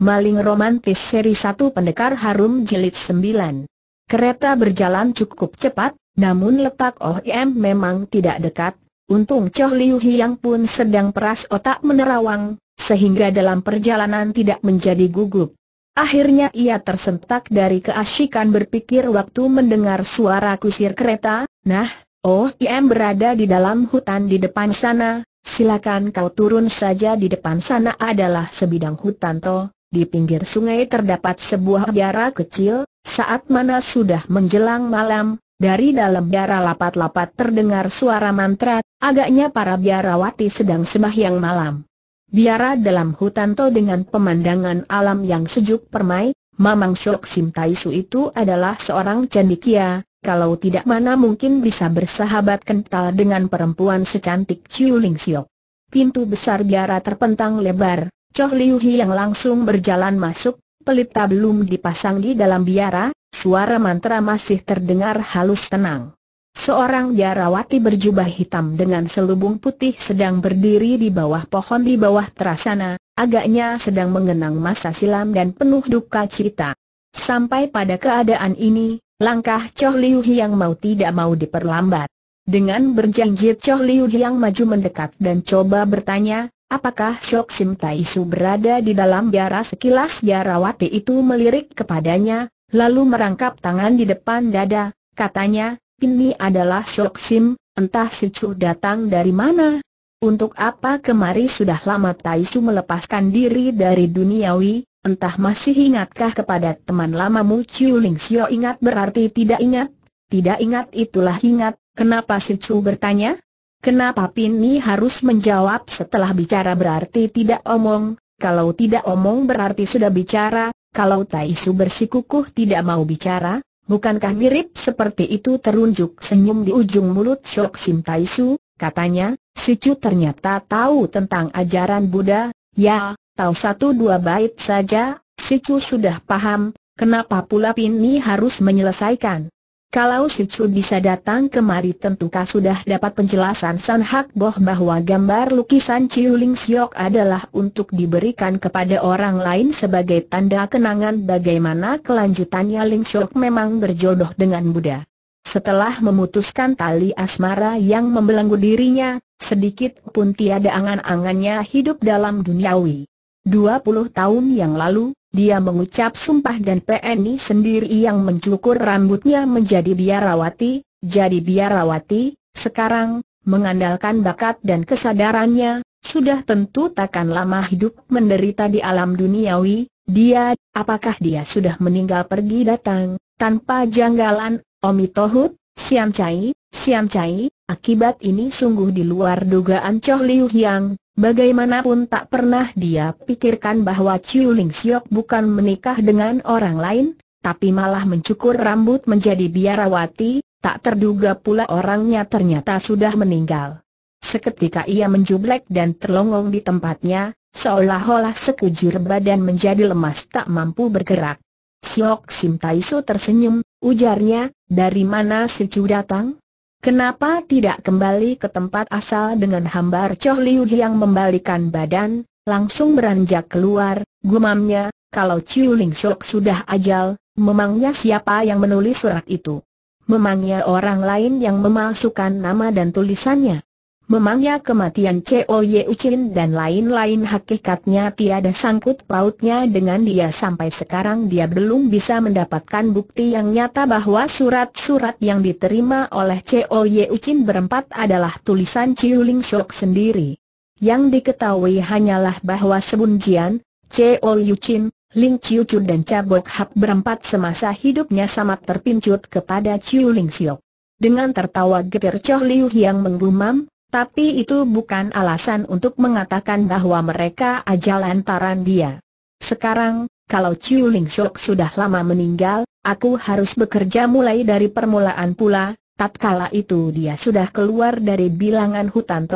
Maling Romantis Seri 1 Pendekar Harum Jilid 9 Kereta berjalan cukup cepat, namun letak Oh Im memang tidak dekat, untung Choh Liu Hiang pun sedang peras otak menerawang, sehingga dalam perjalanan tidak menjadi gugup. Akhirnya ia tersentak dari keasyikan berpikir waktu mendengar suara kusir kereta, nah, Oh Im berada di dalam hutan di depan sana, silakan kau turun saja di depan sana adalah sebidang hutan toh di pinggir sungai terdapat sebuah biara kecil, saat mana sudah menjelang malam, dari dalam biara lapat-lapat terdengar suara mantra, agaknya para biarawati sedang sembahyang malam. Biara dalam hutan to dengan pemandangan alam yang sejuk permai, Mamang Syok Sim Taisu itu adalah seorang cendikia, kalau tidak mana mungkin bisa bersahabat kental dengan perempuan secantik Chiu Ling Siok. Pintu besar biara terpentang lebar, Choh Liu Hi yang langsung berjalan masuk, pelita belum dipasang di dalam biara, suara mantra masih terdengar halus tenang. Seorang biarawati berjubah hitam dengan selubung putih sedang berdiri di bawah pohon di bawah terasana, agaknya sedang mengenang masa silam dan penuh duka cita. Sampai pada keadaan ini, langkah Choh Liu Hi yang mau tidak mau diperlambat. Dengan berjanji Choh Liu yang maju mendekat dan coba bertanya, Apakah Shok Sim Tai Su berada di dalam biara sekilas biarawati itu melirik kepadanya, lalu merangkap tangan di depan dada, katanya, ini adalah Shok Sim, entah si Chu datang dari mana. Untuk apa kemari sudah lama Tai Su melepaskan diri dari duniawi, entah masih ingatkah kepada teman lamamu Chiu Ling Sio ingat berarti tidak ingat, tidak ingat itulah ingat, kenapa si Chu bertanya? Kenapa Pin Mi harus menjawab setelah bicara berarti tidak omong, kalau tidak omong berarti sudah bicara, kalau Taisu bersikukuh tidak mau bicara, bukankah mirip seperti itu terunjuk senyum di ujung mulut Shok Sim Taisu, katanya, si Chu ternyata tahu tentang ajaran Buddha, ya, tahu satu dua bait saja, si Chu sudah paham, kenapa pula Pin Mi harus menyelesaikan. Kalau si Chu bisa datang kemari tentukah sudah dapat penjelasan San Hak Boh bahwa gambar lukisan Chiu Ling Siok adalah untuk diberikan kepada orang lain sebagai tanda kenangan bagaimana kelanjutannya Ling Siok memang berjodoh dengan Buddha. Setelah memutuskan tali asmara yang membelenggu dirinya, sedikit pun tiada angan-angannya hidup dalam duniawi. 20 tahun yang lalu, dia mengucap sumpah dan PNI sendiri yang mencukur rambutnya menjadi biarawati, jadi biarawati, sekarang, mengandalkan bakat dan kesadarannya, sudah tentu takkan lama hidup menderita di alam duniawi, dia, apakah dia sudah meninggal pergi datang, tanpa janggalan, Omi Tohut, Siam Cai, Siam Cai, akibat ini sungguh di luar dugaan Choh Liu Yang, Bagaimanapun tak pernah dia pikirkan bahwa Chiu Ling Siok bukan menikah dengan orang lain, tapi malah mencukur rambut menjadi biarawati, tak terduga pula orangnya ternyata sudah meninggal. Seketika ia menjublek dan terlongong di tempatnya, seolah-olah sekujur badan menjadi lemas tak mampu bergerak. Siok Sim Taisu tersenyum, ujarnya, dari mana si Chiu datang? Kenapa tidak kembali ke tempat asal dengan hambar Choh Liu yang membalikan badan, langsung beranjak keluar, gumamnya, kalau Chiu Ling Shok sudah ajal, memangnya siapa yang menulis surat itu? Memangnya orang lain yang memalsukan nama dan tulisannya? Memangnya kematian Cao Ye Ucin dan lain-lain hakikatnya tiada sangkut pautnya dengan dia sampai sekarang dia belum bisa mendapatkan bukti yang nyata bahwa surat-surat yang diterima oleh Cao Ye Ucin berempat adalah tulisan Chiu Ling Shok sendiri. Yang diketahui hanyalah bahwa Sebun Jian, Ye Yucin, Ling Chiu Chun dan Cabok Hap berempat semasa hidupnya sama terpincut kepada Chiu Ling Shok. Dengan tertawa getir Choh Liu yang menggumam, tapi itu bukan alasan untuk mengatakan bahwa mereka ajal antaran dia. Sekarang, kalau Chiu Ling Shok sudah lama meninggal, aku harus bekerja mulai dari permulaan pula, tatkala itu dia sudah keluar dari bilangan hutan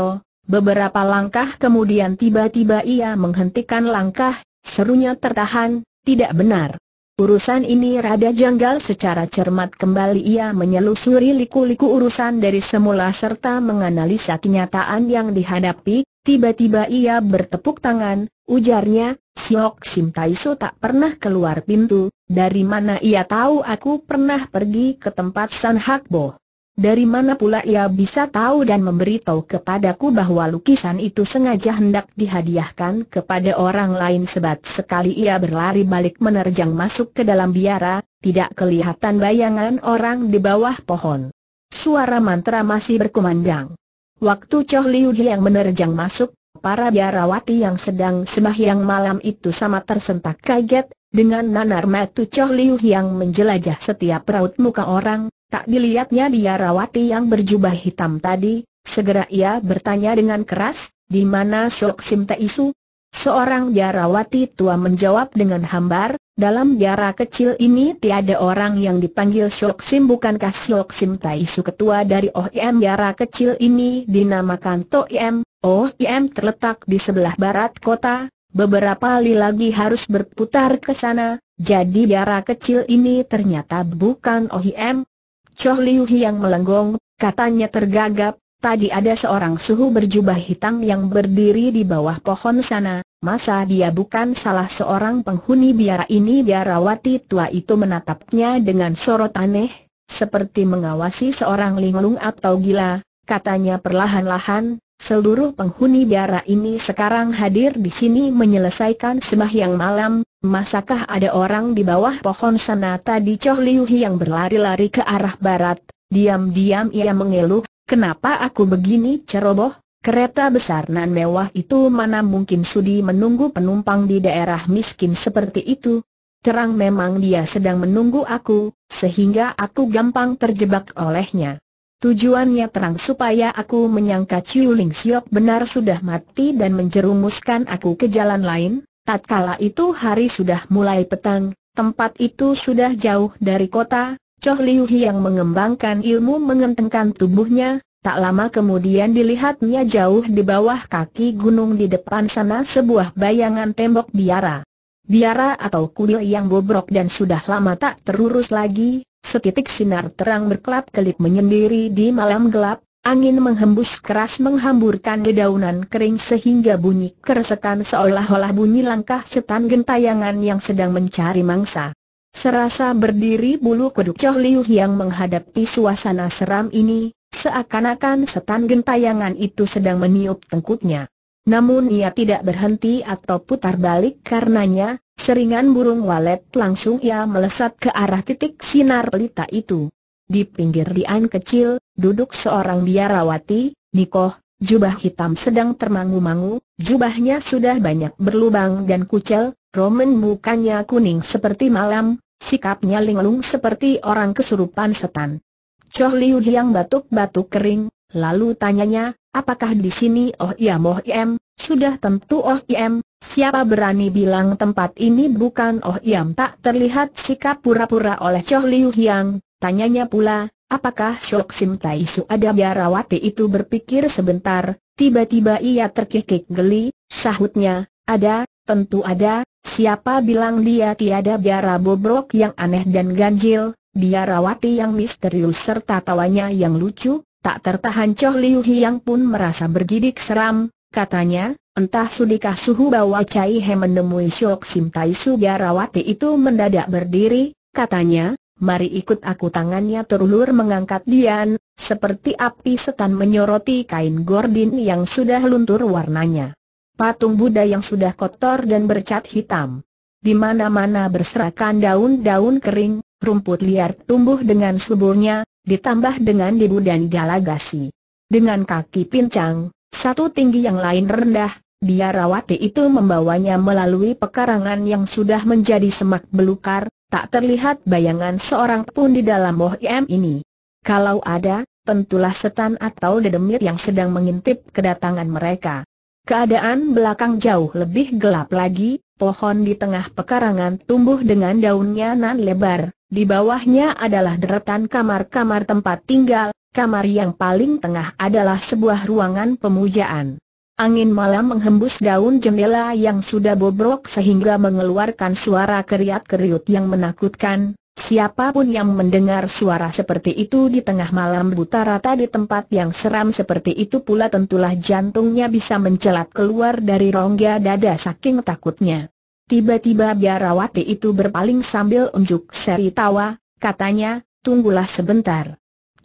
beberapa langkah kemudian tiba-tiba ia menghentikan langkah, serunya tertahan, tidak benar. Urusan ini rada janggal secara cermat kembali ia menyelusuri liku-liku urusan dari semula serta menganalisa kenyataan yang dihadapi, tiba-tiba ia bertepuk tangan, ujarnya, Siok Sim Taiso tak pernah keluar pintu, dari mana ia tahu aku pernah pergi ke tempat San Hak Bo. Dari mana pula ia bisa tahu dan memberitahu kepadaku bahwa lukisan itu sengaja hendak dihadiahkan kepada orang lain Sebab sekali ia berlari balik menerjang masuk ke dalam biara, tidak kelihatan bayangan orang di bawah pohon. Suara mantra masih berkumandang. Waktu Choh Liu yang menerjang masuk, para biarawati yang sedang sembahyang malam itu sama tersentak kaget, dengan nanar matu Choh Liu yang menjelajah setiap raut muka orang, Tak dilihatnya biarawati yang berjubah hitam tadi, segera ia bertanya dengan keras, di mana Sok Sim Te Isu? Seorang biarawati tua menjawab dengan hambar, dalam biara kecil ini tiada orang yang dipanggil Sok Sim bukankah Sok Sim Te Isu ketua dari OIM oh biara kecil ini dinamakan Toim, OIM oh terletak di sebelah barat kota, Beberapa kali lagi harus berputar ke sana, jadi biara kecil ini ternyata bukan OIM, oh Choh Liu yang melenggong, katanya tergagap, tadi ada seorang suhu berjubah hitam yang berdiri di bawah pohon sana, masa dia bukan salah seorang penghuni biara ini biarawati tua itu menatapnya dengan sorot aneh, seperti mengawasi seorang linglung atau gila, katanya perlahan-lahan, seluruh penghuni biara ini sekarang hadir di sini menyelesaikan sembahyang malam, Masakah ada orang di bawah pohon sana tadi Choh Liu yang berlari-lari ke arah barat? Diam-diam ia mengeluh, kenapa aku begini ceroboh? Kereta besar nan mewah itu mana mungkin sudi menunggu penumpang di daerah miskin seperti itu? Terang memang dia sedang menunggu aku, sehingga aku gampang terjebak olehnya. Tujuannya terang supaya aku menyangka Chiu Ling Siok benar sudah mati dan menjerumuskan aku ke jalan lain, Tatkala itu hari sudah mulai petang, tempat itu sudah jauh dari kota, Choh Liu yang mengembangkan ilmu mengentengkan tubuhnya, tak lama kemudian dilihatnya jauh di bawah kaki gunung di depan sana sebuah bayangan tembok biara. Biara atau kuil yang bobrok dan sudah lama tak terurus lagi, setitik sinar terang berkelap-kelip menyendiri di malam gelap, Angin menghembus keras menghamburkan dedaunan kering sehingga bunyi keresetan seolah-olah bunyi langkah setan gentayangan yang sedang mencari mangsa. Serasa berdiri bulu kuduk Choh Liu yang menghadapi suasana seram ini, seakan-akan setan gentayangan itu sedang meniup tengkutnya. Namun ia tidak berhenti atau putar balik karenanya, seringan burung walet langsung ia melesat ke arah titik sinar pelita itu. Di pinggir dian kecil, duduk seorang biarawati, Nikoh, jubah hitam sedang termangu-mangu, jubahnya sudah banyak berlubang dan kucel, roman mukanya kuning seperti malam, sikapnya linglung seperti orang kesurupan setan. Choh Liu Hiang batuk-batuk kering, lalu tanyanya, apakah di sini Oh Iam Oh Iam, sudah tentu Oh Iam, siapa berani bilang tempat ini bukan Oh Iam tak terlihat sikap pura-pura oleh Choh Liu Hiang, Tanyanya pula, apakah Shok Sim Tai Su ada biarawati itu berpikir sebentar, tiba-tiba ia terkikik geli, sahutnya, ada, tentu ada, siapa bilang dia tiada biara bobrok yang aneh dan ganjil, biarawati yang misterius serta tawanya yang lucu, tak tertahan Choh Liu Hiang pun merasa bergidik seram, katanya, Entah sudikah suhu bahwa Cai He menemui Shok Sim Tai Su Biarawati itu mendadak berdiri, katanya, mari ikut aku tangannya terulur mengangkat Dian, seperti api setan menyoroti kain gordin yang sudah luntur warnanya. Patung Buddha yang sudah kotor dan bercat hitam. Di mana-mana berserakan daun-daun kering, rumput liar tumbuh dengan suburnya, ditambah dengan debu dan galagasi. Dengan kaki pincang, satu tinggi yang lain rendah, Biarawati itu membawanya melalui pekarangan yang sudah menjadi semak belukar, Tak terlihat bayangan seorang pun di dalam Moh Im ini. Kalau ada, tentulah setan atau dedemit yang sedang mengintip kedatangan mereka. Keadaan belakang jauh lebih gelap lagi, pohon di tengah pekarangan tumbuh dengan daunnya nan lebar, di bawahnya adalah deretan kamar-kamar tempat tinggal, kamar yang paling tengah adalah sebuah ruangan pemujaan. Angin malam menghembus daun jendela yang sudah bobrok sehingga mengeluarkan suara keriat-keriut yang menakutkan. Siapapun yang mendengar suara seperti itu di tengah malam buta rata di tempat yang seram seperti itu pula tentulah jantungnya bisa mencelat keluar dari rongga dada saking takutnya. Tiba-tiba biarawati itu berpaling sambil unjuk seri tawa, katanya, tunggulah sebentar.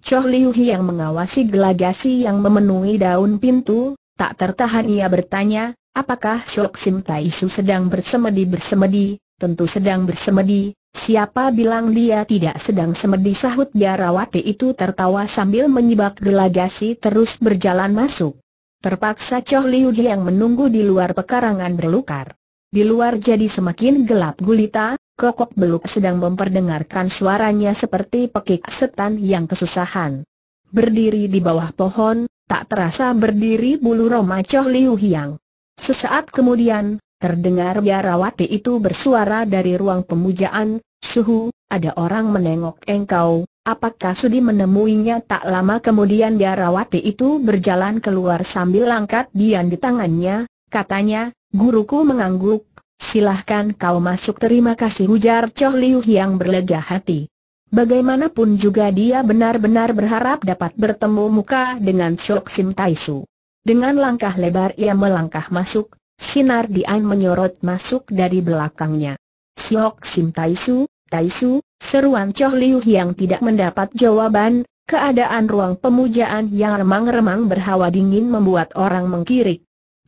Choh Liu yang mengawasi gelagasi yang memenuhi daun pintu, Tak tertahan ia bertanya, apakah Shok Sim Taisu sedang bersemedi-bersemedi, tentu sedang bersemedi, siapa bilang dia tidak sedang semedi sahut biarawati itu tertawa sambil menyibak gelagasi terus berjalan masuk. Terpaksa Choh Liu yang menunggu di luar pekarangan berlukar. Di luar jadi semakin gelap gulita, Kokok Beluk sedang memperdengarkan suaranya seperti pekik setan yang kesusahan. Berdiri di bawah pohon, tak terasa berdiri bulu Roma Choh Liu Hiang. Sesaat kemudian, terdengar biarawati itu bersuara dari ruang pemujaan, Suhu, ada orang menengok engkau, apakah sudi menemuinya tak lama kemudian biarawati itu berjalan keluar sambil langkat bian di tangannya, katanya, guruku mengangguk, silahkan kau masuk terima kasih ujar Choh Liu Hiang berlega hati. Bagaimanapun juga dia benar-benar berharap dapat bertemu muka dengan Chok Sim Tai Su. Dengan langkah lebar ia melangkah masuk, sinar Dian menyorot masuk dari belakangnya. Chok Sim Tai Su, Tai Su, seruan Choh Liu yang tidak mendapat jawaban, keadaan ruang pemujaan yang remang-remang berhawa dingin membuat orang mengkirik.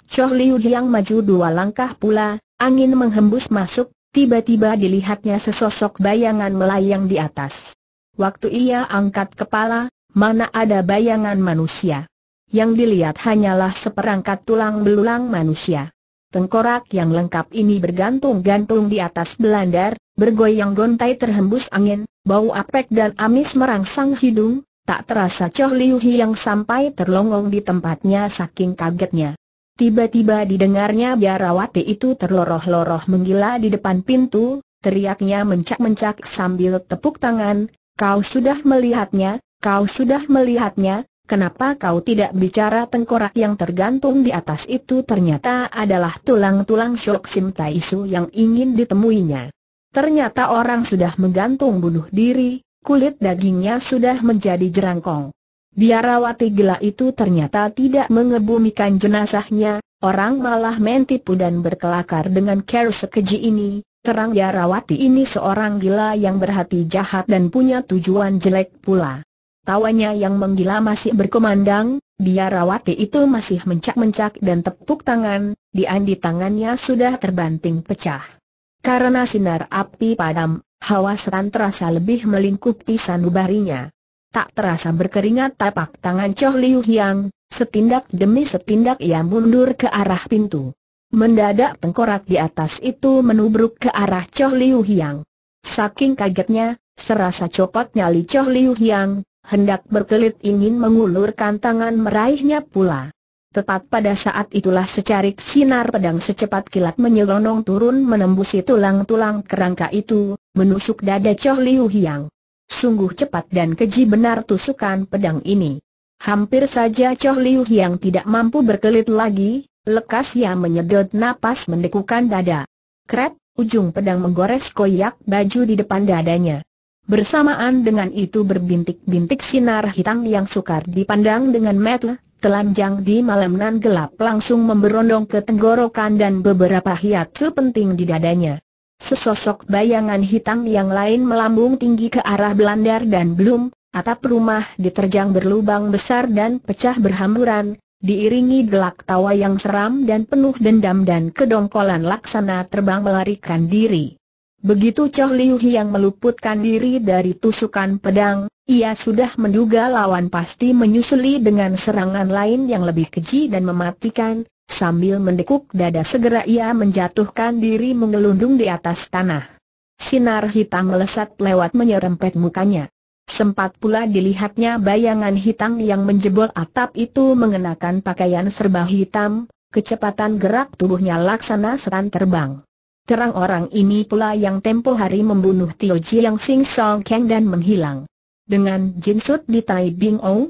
Choh Liu yang maju dua langkah pula, angin menghembus masuk, Tiba-tiba dilihatnya sesosok bayangan melayang di atas. Waktu ia angkat kepala, mana ada bayangan manusia. Yang dilihat hanyalah seperangkat tulang belulang manusia. Tengkorak yang lengkap ini bergantung-gantung di atas belandar, bergoyang gontai terhembus angin, bau apek dan amis merangsang hidung, tak terasa Choh Liu yang sampai terlongong di tempatnya saking kagetnya. Tiba-tiba didengarnya biarawati itu terloroh-loroh menggila di depan pintu, teriaknya mencak-mencak sambil tepuk tangan, kau sudah melihatnya, kau sudah melihatnya, kenapa kau tidak bicara tengkorak yang tergantung di atas itu ternyata adalah tulang-tulang syok Sim Taisu yang ingin ditemuinya. Ternyata orang sudah menggantung bunuh diri, kulit dagingnya sudah menjadi jerangkong. Biarawati gila itu ternyata tidak mengebumikan jenazahnya, orang malah mentipu dan berkelakar dengan care sekeji ini. Terang Biarawati ini seorang gila yang berhati jahat dan punya tujuan jelek pula. Tawanya yang menggila masih berkumandang, Biarawati itu masih mencak-mencak dan tepuk tangan, di andi tangannya sudah terbanting pecah. Karena sinar api padam, hawa seran terasa lebih melingkupi sanubarinya tak terasa berkeringat tapak tangan Choh Liu Hiang, setindak demi setindak ia mundur ke arah pintu. Mendadak tengkorak di atas itu menubruk ke arah Choh Liu Hiang. Saking kagetnya, serasa copot nyali Choh Liu Hiang, hendak berkelit ingin mengulurkan tangan meraihnya pula. Tepat pada saat itulah secarik sinar pedang secepat kilat menyelonong turun menembusi tulang-tulang kerangka itu, menusuk dada Choh Liu Hiang. Sungguh cepat dan keji benar tusukan pedang ini. Hampir saja Choh Liu yang tidak mampu berkelit lagi, lekas ia menyedot napas mendekukan dada. Kret, ujung pedang menggores koyak baju di depan dadanya. Bersamaan dengan itu berbintik-bintik sinar hitam yang sukar dipandang dengan mata telanjang di malam nan gelap langsung memberondong ke tenggorokan dan beberapa hiat penting di dadanya. Sesosok bayangan hitam yang lain melambung tinggi ke arah Belandar dan belum atap rumah diterjang berlubang besar dan pecah berhamburan, diiringi gelak tawa yang seram dan penuh dendam dan kedongkolan laksana terbang melarikan diri. Begitu Choh Liu yang meluputkan diri dari tusukan pedang, ia sudah menduga lawan pasti menyusuli dengan serangan lain yang lebih keji dan mematikan, Sambil mendekuk dada segera ia menjatuhkan diri mengelundung di atas tanah. Sinar hitam melesat lewat menyerempet mukanya. Sempat pula dilihatnya bayangan hitam yang menjebol atap itu mengenakan pakaian serba hitam, kecepatan gerak tubuhnya laksana serang terbang. Terang orang ini pula yang tempo hari membunuh Tio Ji yang Sing Song Kang dan menghilang. Dengan jinsut di Tai Bing Ong,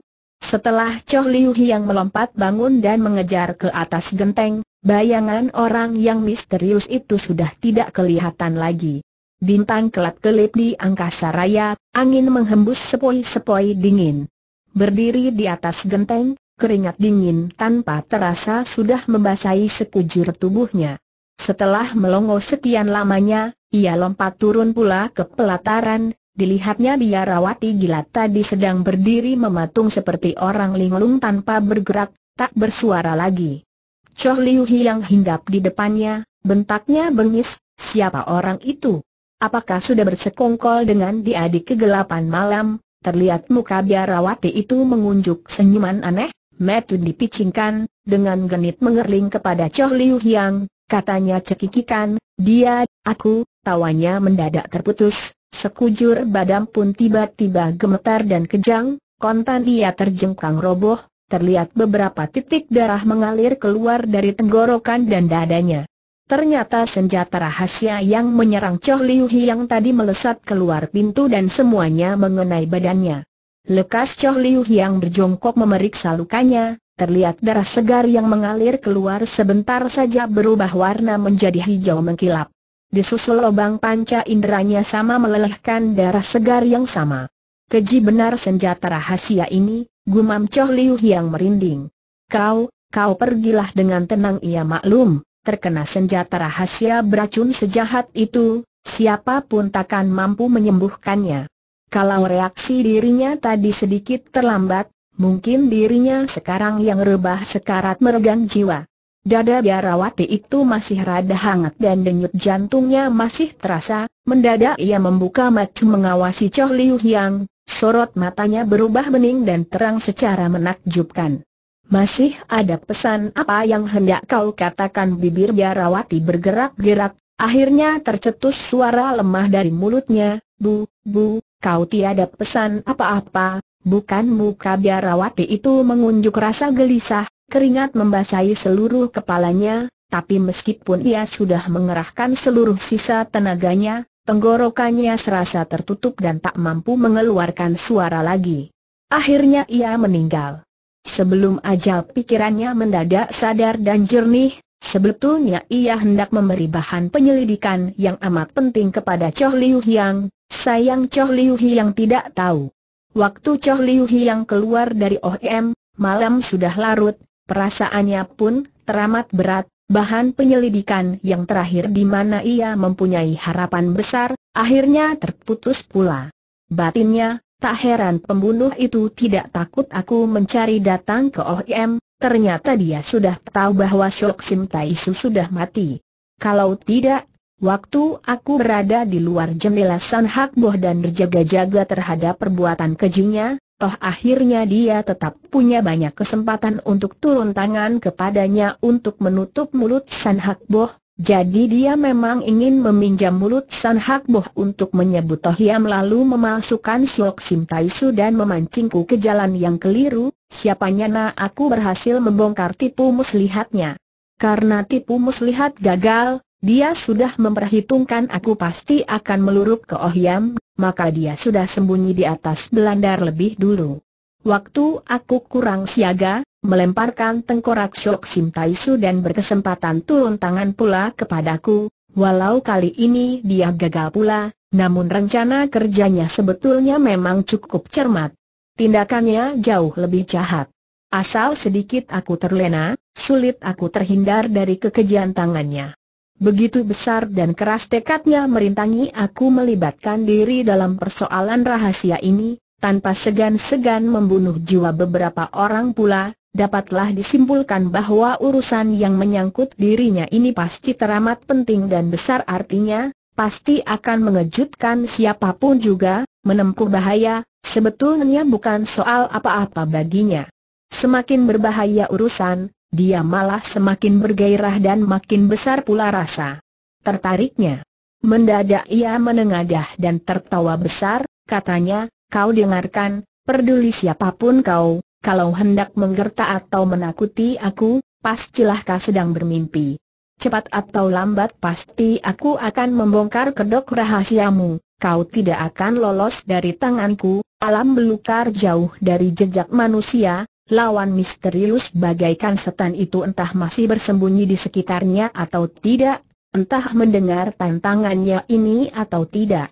setelah Choh Liu Hiang melompat bangun dan mengejar ke atas genteng, bayangan orang yang misterius itu sudah tidak kelihatan lagi. Bintang kelap-kelip di angkasa raya, angin menghembus sepoi-sepoi dingin. Berdiri di atas genteng, keringat dingin tanpa terasa sudah membasahi sekujur tubuhnya. Setelah melongo sekian lamanya, ia lompat turun pula ke pelataran, Dilihatnya biarawati gila tadi sedang berdiri mematung seperti orang linglung tanpa bergerak, tak bersuara lagi. Choh Liu Hiang hinggap di depannya, bentaknya bengis, siapa orang itu? Apakah sudah bersekongkol dengan diadik kegelapan malam? Terlihat muka biarawati itu mengunjuk senyuman aneh, metu dipicingkan, dengan genit mengerling kepada Choh Liu Hiang, katanya cekikikan, dia, aku, tawanya mendadak terputus, Sekujur badan pun tiba-tiba gemetar dan kejang, kontan ia terjengkang roboh, terlihat beberapa titik darah mengalir keluar dari tenggorokan dan dadanya. Ternyata senjata rahasia yang menyerang Choh Liu yang tadi melesat keluar pintu dan semuanya mengenai badannya. Lekas Choh Liu yang berjongkok memeriksa lukanya, terlihat darah segar yang mengalir keluar sebentar saja berubah warna menjadi hijau mengkilap disusul lubang panca inderanya sama melelehkan darah segar yang sama. Keji benar senjata rahasia ini, gumam Choh Liu yang merinding. Kau, kau pergilah dengan tenang ia ya maklum, terkena senjata rahasia beracun sejahat itu, siapapun takkan mampu menyembuhkannya. Kalau reaksi dirinya tadi sedikit terlambat, mungkin dirinya sekarang yang rebah sekarat meregang jiwa. Dada biarawati itu masih rada hangat dan denyut jantungnya masih terasa, mendadak ia membuka mata mengawasi Choh Liu Yang, sorot matanya berubah bening dan terang secara menakjubkan. Masih ada pesan apa yang hendak kau katakan bibir biarawati bergerak-gerak, akhirnya tercetus suara lemah dari mulutnya, bu, bu, kau tiada pesan apa-apa, bukan muka biarawati itu mengunjuk rasa gelisah, Keringat membasahi seluruh kepalanya, tapi meskipun ia sudah mengerahkan seluruh sisa tenaganya, tenggorokannya serasa tertutup dan tak mampu mengeluarkan suara lagi. Akhirnya ia meninggal. Sebelum ajal pikirannya mendadak sadar dan jernih, sebetulnya ia hendak memberi bahan penyelidikan yang amat penting kepada Choh Liu Hiang, sayang Choh Liu Hiang tidak tahu. Waktu Choh Liu Hiang keluar dari OEM, malam sudah larut, Perasaannya pun teramat berat, bahan penyelidikan yang terakhir di mana ia mempunyai harapan besar, akhirnya terputus pula. Batinnya, tak heran pembunuh itu tidak takut aku mencari datang ke OIM, ternyata dia sudah tahu bahwa Shok Sim Taisu sudah mati. Kalau tidak, waktu aku berada di luar jendela San Boh dan berjaga-jaga terhadap perbuatan kejinya, toh akhirnya dia tetap punya banyak kesempatan untuk turun tangan kepadanya untuk menutup mulut San Hak Boh, jadi dia memang ingin meminjam mulut San Hak Boh untuk menyebut Yam lalu memasukkan Siok Sim Tai Su dan memancingku ke jalan yang keliru, siapanya na aku berhasil membongkar tipu muslihatnya. Karena tipu muslihat gagal, dia sudah memperhitungkan aku pasti akan meluruk ke Oh Yam maka dia sudah sembunyi di atas belandar lebih dulu. Waktu aku kurang siaga, melemparkan tengkorak Shok Sim Taisu dan berkesempatan turun tangan pula kepadaku, walau kali ini dia gagal pula, namun rencana kerjanya sebetulnya memang cukup cermat. Tindakannya jauh lebih jahat. Asal sedikit aku terlena, sulit aku terhindar dari kekejian tangannya. Begitu besar dan keras tekadnya merintangi aku melibatkan diri dalam persoalan rahasia ini, tanpa segan-segan membunuh jiwa beberapa orang pula, dapatlah disimpulkan bahwa urusan yang menyangkut dirinya ini pasti teramat penting dan besar artinya, pasti akan mengejutkan siapapun juga, menempuh bahaya, sebetulnya bukan soal apa-apa baginya. Semakin berbahaya urusan, dia malah semakin bergairah dan makin besar pula rasa tertariknya. Mendadak ia menengadah dan tertawa besar, katanya, kau dengarkan, peduli siapapun kau, kalau hendak menggerta atau menakuti aku, pastilah kau sedang bermimpi. Cepat atau lambat pasti aku akan membongkar kedok rahasiamu, kau tidak akan lolos dari tanganku, alam belukar jauh dari jejak manusia, Lawan misterius bagaikan setan itu entah masih bersembunyi di sekitarnya atau tidak, entah mendengar tantangannya ini atau tidak.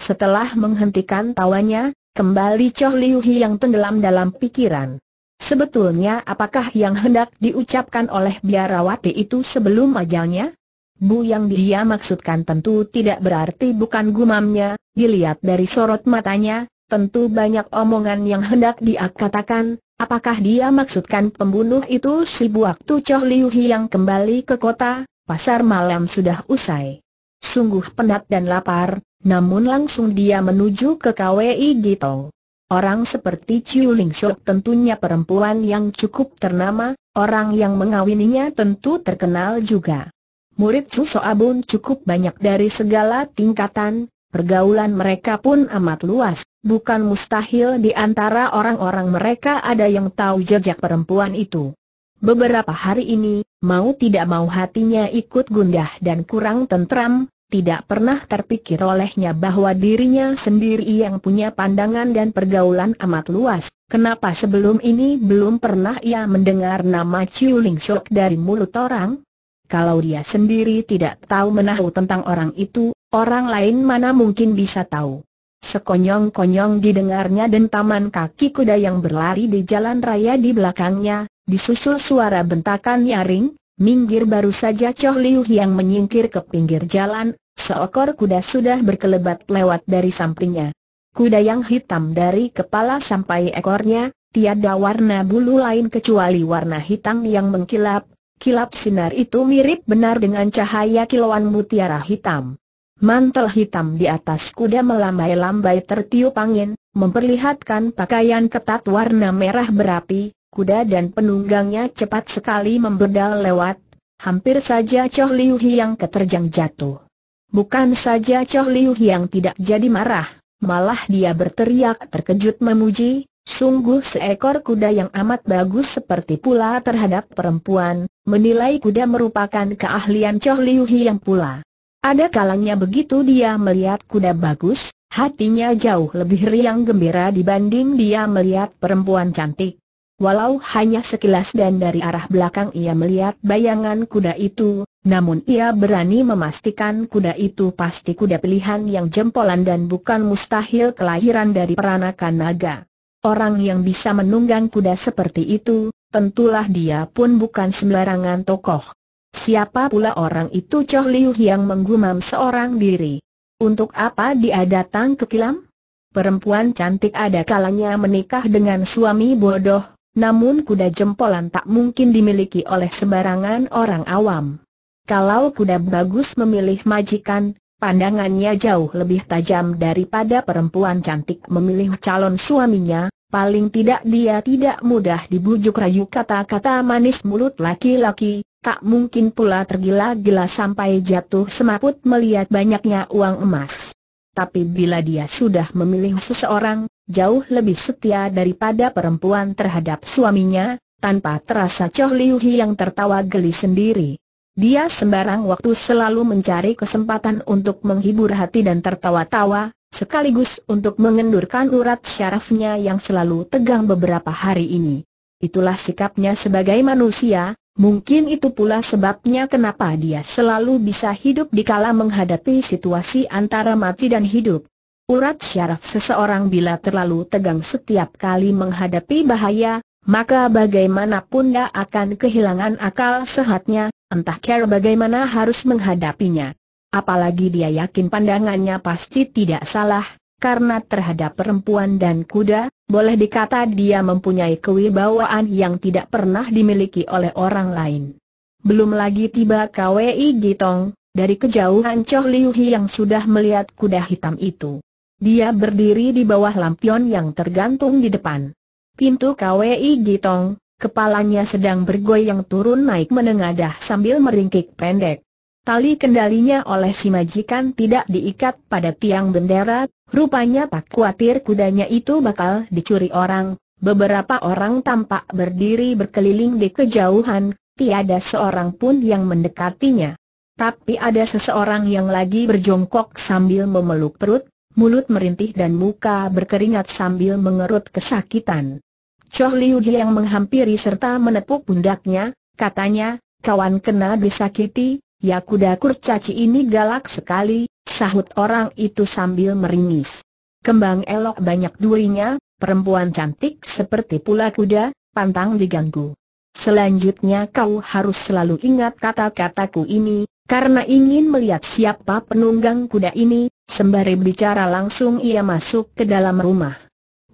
Setelah menghentikan tawanya, kembali Choh Liu Hi yang tenggelam dalam pikiran. Sebetulnya apakah yang hendak diucapkan oleh biarawati itu sebelum ajalnya? Bu yang dia maksudkan tentu tidak berarti bukan gumamnya, dilihat dari sorot matanya, tentu banyak omongan yang hendak dia katakan, Apakah dia maksudkan pembunuh itu si buak Choh Liu yang kembali ke kota, pasar malam sudah usai. Sungguh penat dan lapar, namun langsung dia menuju ke KWI Gito. Orang seperti Chiu Ling Shok tentunya perempuan yang cukup ternama, orang yang mengawininya tentu terkenal juga. Murid Chu Bun cukup banyak dari segala tingkatan, Pergaulan mereka pun amat luas, bukan mustahil di antara orang-orang mereka ada yang tahu jejak perempuan itu. Beberapa hari ini, mau tidak mau hatinya ikut gundah dan kurang tentram, tidak pernah terpikir olehnya bahwa dirinya sendiri yang punya pandangan dan pergaulan amat luas. Kenapa sebelum ini belum pernah ia mendengar nama Chiu Ling Shok dari mulut orang? Kalau dia sendiri tidak tahu menahu tentang orang itu, Orang lain mana mungkin bisa tahu. Sekonyong-konyong didengarnya dentaman kaki kuda yang berlari di jalan raya di belakangnya, disusul suara bentakan nyaring, minggir baru saja Choh Liu yang menyingkir ke pinggir jalan, seekor kuda sudah berkelebat lewat dari sampingnya. Kuda yang hitam dari kepala sampai ekornya, tiada warna bulu lain kecuali warna hitam yang mengkilap, kilap sinar itu mirip benar dengan cahaya kilauan mutiara hitam. Mantel hitam di atas kuda melambai-lambai tertiup angin, memperlihatkan pakaian ketat warna merah berapi, kuda dan penunggangnya cepat sekali membedal lewat, hampir saja Choh Liu yang keterjang jatuh. Bukan saja Choh Liu yang tidak jadi marah, malah dia berteriak terkejut memuji, Sungguh seekor kuda yang amat bagus seperti pula terhadap perempuan, menilai kuda merupakan keahlian Choh Liu Hiang pula. Ada kalanya begitu dia melihat kuda bagus, hatinya jauh lebih riang gembira dibanding dia melihat perempuan cantik. Walau hanya sekilas dan dari arah belakang ia melihat bayangan kuda itu, namun ia berani memastikan kuda itu pasti kuda pilihan yang jempolan dan bukan mustahil kelahiran dari peranakan naga. Orang yang bisa menunggang kuda seperti itu, tentulah dia pun bukan sembarangan tokoh. Siapa pula orang itu Choh Liu yang menggumam seorang diri? Untuk apa dia datang ke kilam? Perempuan cantik ada kalanya menikah dengan suami bodoh, namun kuda jempolan tak mungkin dimiliki oleh sembarangan orang awam. Kalau kuda bagus memilih majikan, pandangannya jauh lebih tajam daripada perempuan cantik memilih calon suaminya, paling tidak dia tidak mudah dibujuk rayu kata-kata manis mulut laki-laki, Tak mungkin pula tergila-gila sampai jatuh semaput melihat banyaknya uang emas. Tapi bila dia sudah memilih seseorang, jauh lebih setia daripada perempuan terhadap suaminya, tanpa terasa Choh Liu Hi yang tertawa geli sendiri. Dia sembarang waktu selalu mencari kesempatan untuk menghibur hati dan tertawa-tawa, sekaligus untuk mengendurkan urat syarafnya yang selalu tegang beberapa hari ini. Itulah sikapnya sebagai manusia, Mungkin itu pula sebabnya kenapa dia selalu bisa hidup di kala menghadapi situasi antara mati dan hidup. Urat syaraf seseorang bila terlalu tegang setiap kali menghadapi bahaya, maka bagaimanapun dia akan kehilangan akal sehatnya, entah care bagaimana harus menghadapinya. Apalagi dia yakin pandangannya pasti tidak salah, karena terhadap perempuan dan kuda, boleh dikata dia mempunyai kewibawaan yang tidak pernah dimiliki oleh orang lain. Belum lagi tiba KWI Gitong, dari kejauhan Choh Liu Hi yang sudah melihat kuda hitam itu. Dia berdiri di bawah lampion yang tergantung di depan. Pintu KWI Gitong, kepalanya sedang bergoyang turun naik menengadah sambil meringkik pendek. Tali kendalinya oleh si majikan tidak diikat pada tiang bendera, Rupanya tak khawatir kudanya itu bakal dicuri orang, beberapa orang tampak berdiri berkeliling di kejauhan, tiada seorang pun yang mendekatinya. Tapi ada seseorang yang lagi berjongkok sambil memeluk perut, mulut merintih dan muka berkeringat sambil mengerut kesakitan. Choh Liu yang menghampiri serta menepuk pundaknya, katanya, kawan kena disakiti, Ya kuda kurcaci ini galak sekali, sahut orang itu sambil meringis. Kembang elok banyak durinya, perempuan cantik seperti pula kuda, pantang diganggu. Selanjutnya kau harus selalu ingat kata-kataku ini, karena ingin melihat siapa penunggang kuda ini, sembari bicara langsung ia masuk ke dalam rumah.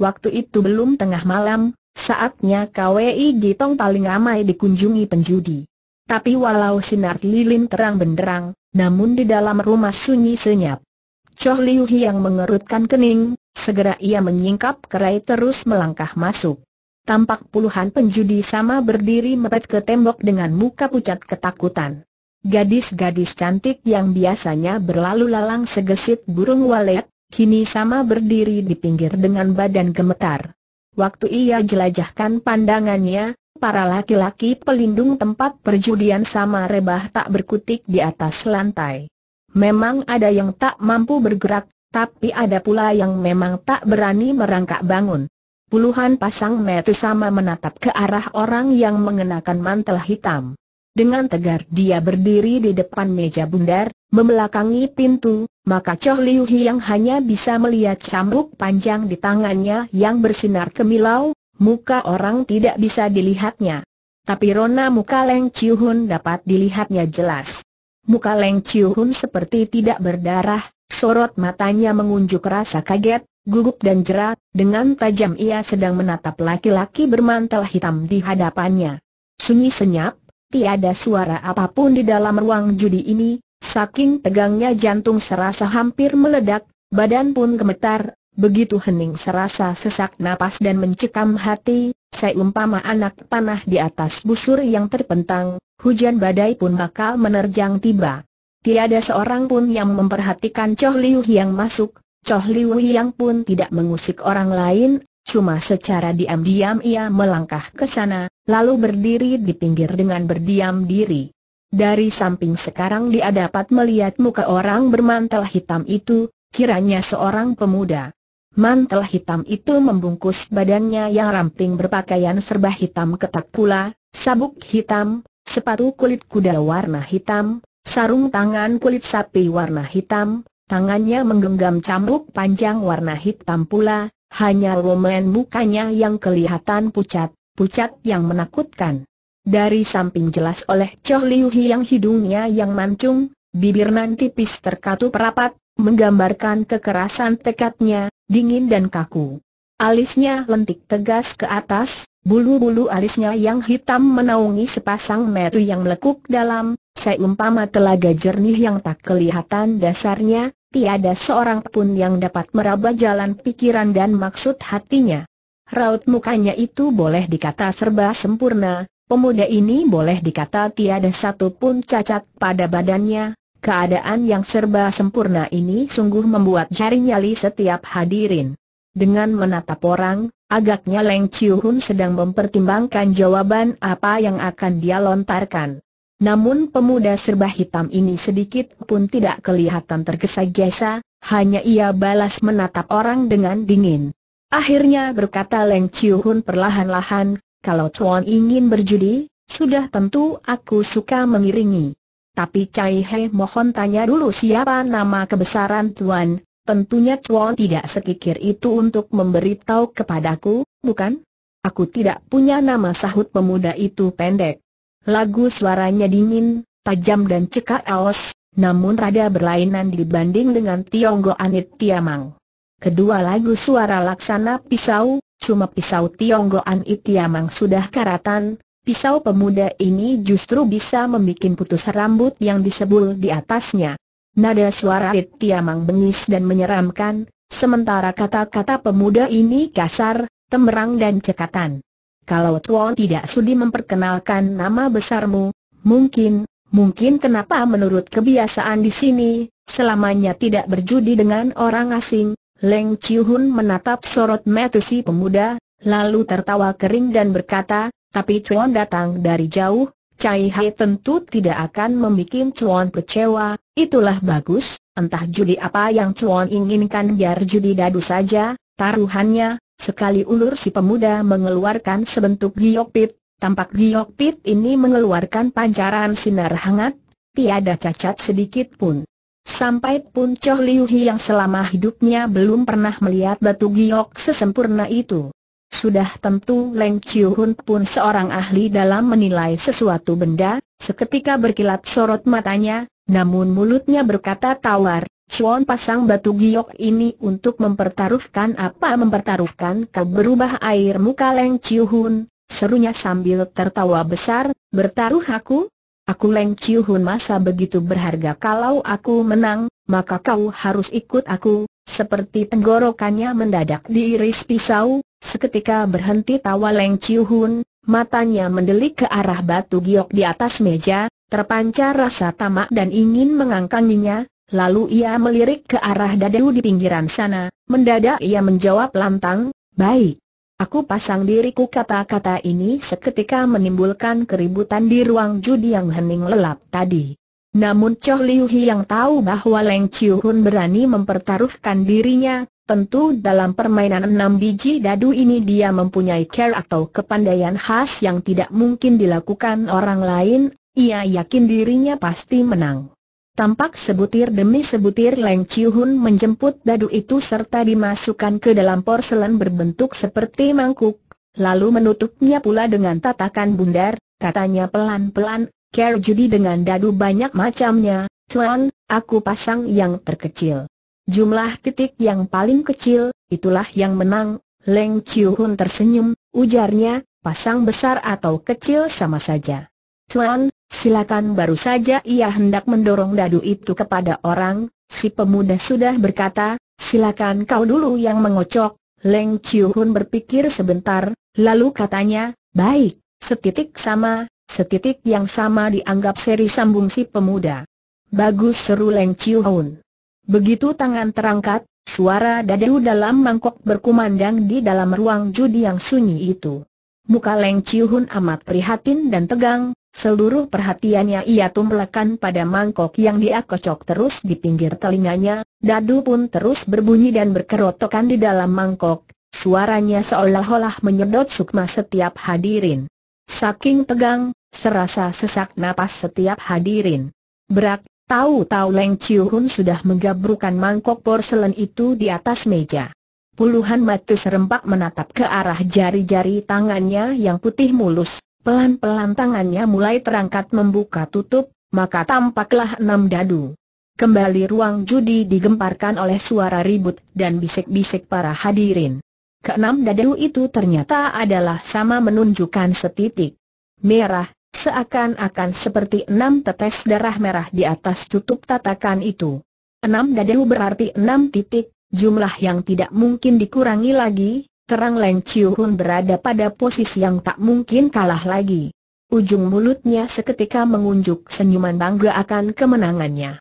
Waktu itu belum tengah malam, saatnya KWI Gitong paling ramai dikunjungi penjudi. Tapi walau sinar lilin terang benderang, namun di dalam rumah sunyi senyap. Choh Liu yang mengerutkan kening, segera ia menyingkap kerai terus melangkah masuk. Tampak puluhan penjudi sama berdiri mepet ke tembok dengan muka pucat ketakutan. Gadis-gadis cantik yang biasanya berlalu lalang segesit burung walet, kini sama berdiri di pinggir dengan badan gemetar. Waktu ia jelajahkan pandangannya, para laki-laki pelindung tempat perjudian sama rebah tak berkutik di atas lantai. Memang ada yang tak mampu bergerak, tapi ada pula yang memang tak berani merangkak bangun. Puluhan pasang mata sama menatap ke arah orang yang mengenakan mantel hitam. Dengan tegar dia berdiri di depan meja bundar, membelakangi pintu, maka Choh Liu Hi yang hanya bisa melihat cambuk panjang di tangannya yang bersinar kemilau, muka orang tidak bisa dilihatnya. Tapi rona muka Leng Chiu Hun dapat dilihatnya jelas. Muka Leng Chiu Hun seperti tidak berdarah, sorot matanya mengunjuk rasa kaget, gugup dan jerat, dengan tajam ia sedang menatap laki-laki bermantel hitam di hadapannya. Sunyi senyap, tiada suara apapun di dalam ruang judi ini, saking tegangnya jantung serasa hampir meledak, badan pun gemetar, Begitu hening serasa sesak napas dan mencekam hati, seumpama anak panah di atas busur yang terpentang, hujan badai pun bakal menerjang tiba. Tiada seorang pun yang memperhatikan Choh Liu yang masuk, Choh Liu yang pun tidak mengusik orang lain, cuma secara diam-diam ia melangkah ke sana, lalu berdiri di pinggir dengan berdiam diri. Dari samping sekarang dia dapat melihat muka orang bermantel hitam itu, kiranya seorang pemuda. Mantel hitam itu membungkus badannya yang ramping berpakaian serba hitam ketat pula, sabuk hitam, sepatu kulit kuda warna hitam, sarung tangan kulit sapi warna hitam, tangannya menggenggam cambuk panjang warna hitam pula, hanya romen mukanya yang kelihatan pucat, pucat yang menakutkan. Dari samping jelas oleh Choh Liu yang hidungnya yang mancung, bibir nanti pis terkatup rapat, menggambarkan kekerasan tekadnya, dingin dan kaku. Alisnya lentik tegas ke atas, bulu-bulu alisnya yang hitam menaungi sepasang metu yang melekuk dalam, seumpama telaga jernih yang tak kelihatan dasarnya, tiada seorang pun yang dapat meraba jalan pikiran dan maksud hatinya. Raut mukanya itu boleh dikata serba sempurna, pemuda ini boleh dikata tiada satu pun cacat pada badannya, Keadaan yang serba sempurna ini sungguh membuat jari nyali setiap hadirin. Dengan menatap orang, agaknya Leng Chiu sedang mempertimbangkan jawaban apa yang akan dia lontarkan. Namun pemuda serba hitam ini sedikit pun tidak kelihatan tergesa-gesa, hanya ia balas menatap orang dengan dingin. Akhirnya berkata Leng Chiu perlahan-lahan, kalau Chuan ingin berjudi, sudah tentu aku suka mengiringi. Tapi Cai He mohon tanya dulu siapa nama kebesaran Tuan, tentunya Tuan tidak sekikir itu untuk memberitahu kepadaku, bukan? Aku tidak punya nama sahut pemuda itu pendek. Lagu suaranya dingin, tajam dan cekak aos, namun rada berlainan dibanding dengan Tionggo Anit Tiamang. Kedua lagu suara laksana pisau, cuma pisau Tionggo Anit Tiamang sudah karatan, pisau pemuda ini justru bisa membuat putus rambut yang disebul di atasnya. Nada suara Rit Tiamang bengis dan menyeramkan, sementara kata-kata pemuda ini kasar, temerang dan cekatan. Kalau Tuan tidak sudi memperkenalkan nama besarmu, mungkin, mungkin kenapa menurut kebiasaan di sini, selamanya tidak berjudi dengan orang asing, Leng Chihun menatap sorot mata si pemuda, lalu tertawa kering dan berkata, tapi Chuan datang dari jauh, Cai Hai tentu tidak akan membuat Chuan kecewa, itulah bagus, entah judi apa yang Chuan inginkan biar judi dadu saja, taruhannya, sekali ulur si pemuda mengeluarkan sebentuk giok pit, tampak giok pit ini mengeluarkan pancaran sinar hangat, tiada cacat sedikit pun. Sampai pun Choh Liu Hi yang selama hidupnya belum pernah melihat batu giok sesempurna itu. Sudah tentu Leng Chiu Hun pun seorang ahli dalam menilai sesuatu benda, seketika berkilat sorot matanya, namun mulutnya berkata tawar, Chuan pasang batu giok ini untuk mempertaruhkan apa mempertaruhkan ke berubah air muka Leng Chiu Hun, serunya sambil tertawa besar, bertaruh aku? Aku Leng Chiu Hun masa begitu berharga kalau aku menang, maka kau harus ikut aku, seperti tenggorokannya mendadak diiris pisau, Seketika berhenti tawa Leng Chiu Hun, matanya mendelik ke arah batu giok di atas meja, terpancar rasa tamak dan ingin mengangkanginya, lalu ia melirik ke arah dadu di pinggiran sana, mendadak ia menjawab lantang, baik. Aku pasang diriku kata-kata ini seketika menimbulkan keributan di ruang judi yang hening lelap tadi. Namun Choh Liu Hi yang tahu bahwa Leng Chiu Hun berani mempertaruhkan dirinya, Tentu dalam permainan enam biji dadu ini dia mempunyai care atau kepandaian khas yang tidak mungkin dilakukan orang lain, ia yakin dirinya pasti menang. Tampak sebutir demi sebutir Leng Hun menjemput dadu itu serta dimasukkan ke dalam porselen berbentuk seperti mangkuk, lalu menutupnya pula dengan tatakan bundar, katanya pelan-pelan, care judi dengan dadu banyak macamnya, Tuan, aku pasang yang terkecil. Jumlah titik yang paling kecil, itulah yang menang. Leng Chiu Hun tersenyum, ujarnya, pasang besar atau kecil sama saja. Tuan, silakan baru saja ia hendak mendorong dadu itu kepada orang, si pemuda sudah berkata, silakan kau dulu yang mengocok. Leng Chiu Hun berpikir sebentar, lalu katanya, baik, setitik sama, setitik yang sama dianggap seri sambung si pemuda. Bagus seru Leng Chiu Hun. Begitu tangan terangkat, suara dadu dalam mangkok berkumandang di dalam ruang judi yang sunyi itu. Muka Leng chiu amat prihatin dan tegang, seluruh perhatiannya ia tumpelkan pada mangkok yang dia kocok terus di pinggir telinganya, dadu pun terus berbunyi dan berkerotokan di dalam mangkok, suaranya seolah-olah menyedot sukma setiap hadirin. Saking tegang, serasa sesak napas setiap hadirin. Berak, Tahu-tahu Leng Chiu Hun sudah menggabrukan mangkok porselen itu di atas meja. Puluhan mata serempak menatap ke arah jari-jari tangannya yang putih mulus. Pelan-pelan tangannya mulai terangkat membuka tutup, maka tampaklah enam dadu. Kembali ruang judi digemparkan oleh suara ribut dan bisik-bisik para hadirin. Keenam dadu itu ternyata adalah sama menunjukkan setitik. Merah, Seakan-akan seperti enam tetes darah merah di atas tutup tatakan itu. Enam dadu berarti enam titik, jumlah yang tidak mungkin dikurangi lagi, terang Leng Chiu Hun berada pada posisi yang tak mungkin kalah lagi. Ujung mulutnya seketika mengunjuk senyuman bangga akan kemenangannya.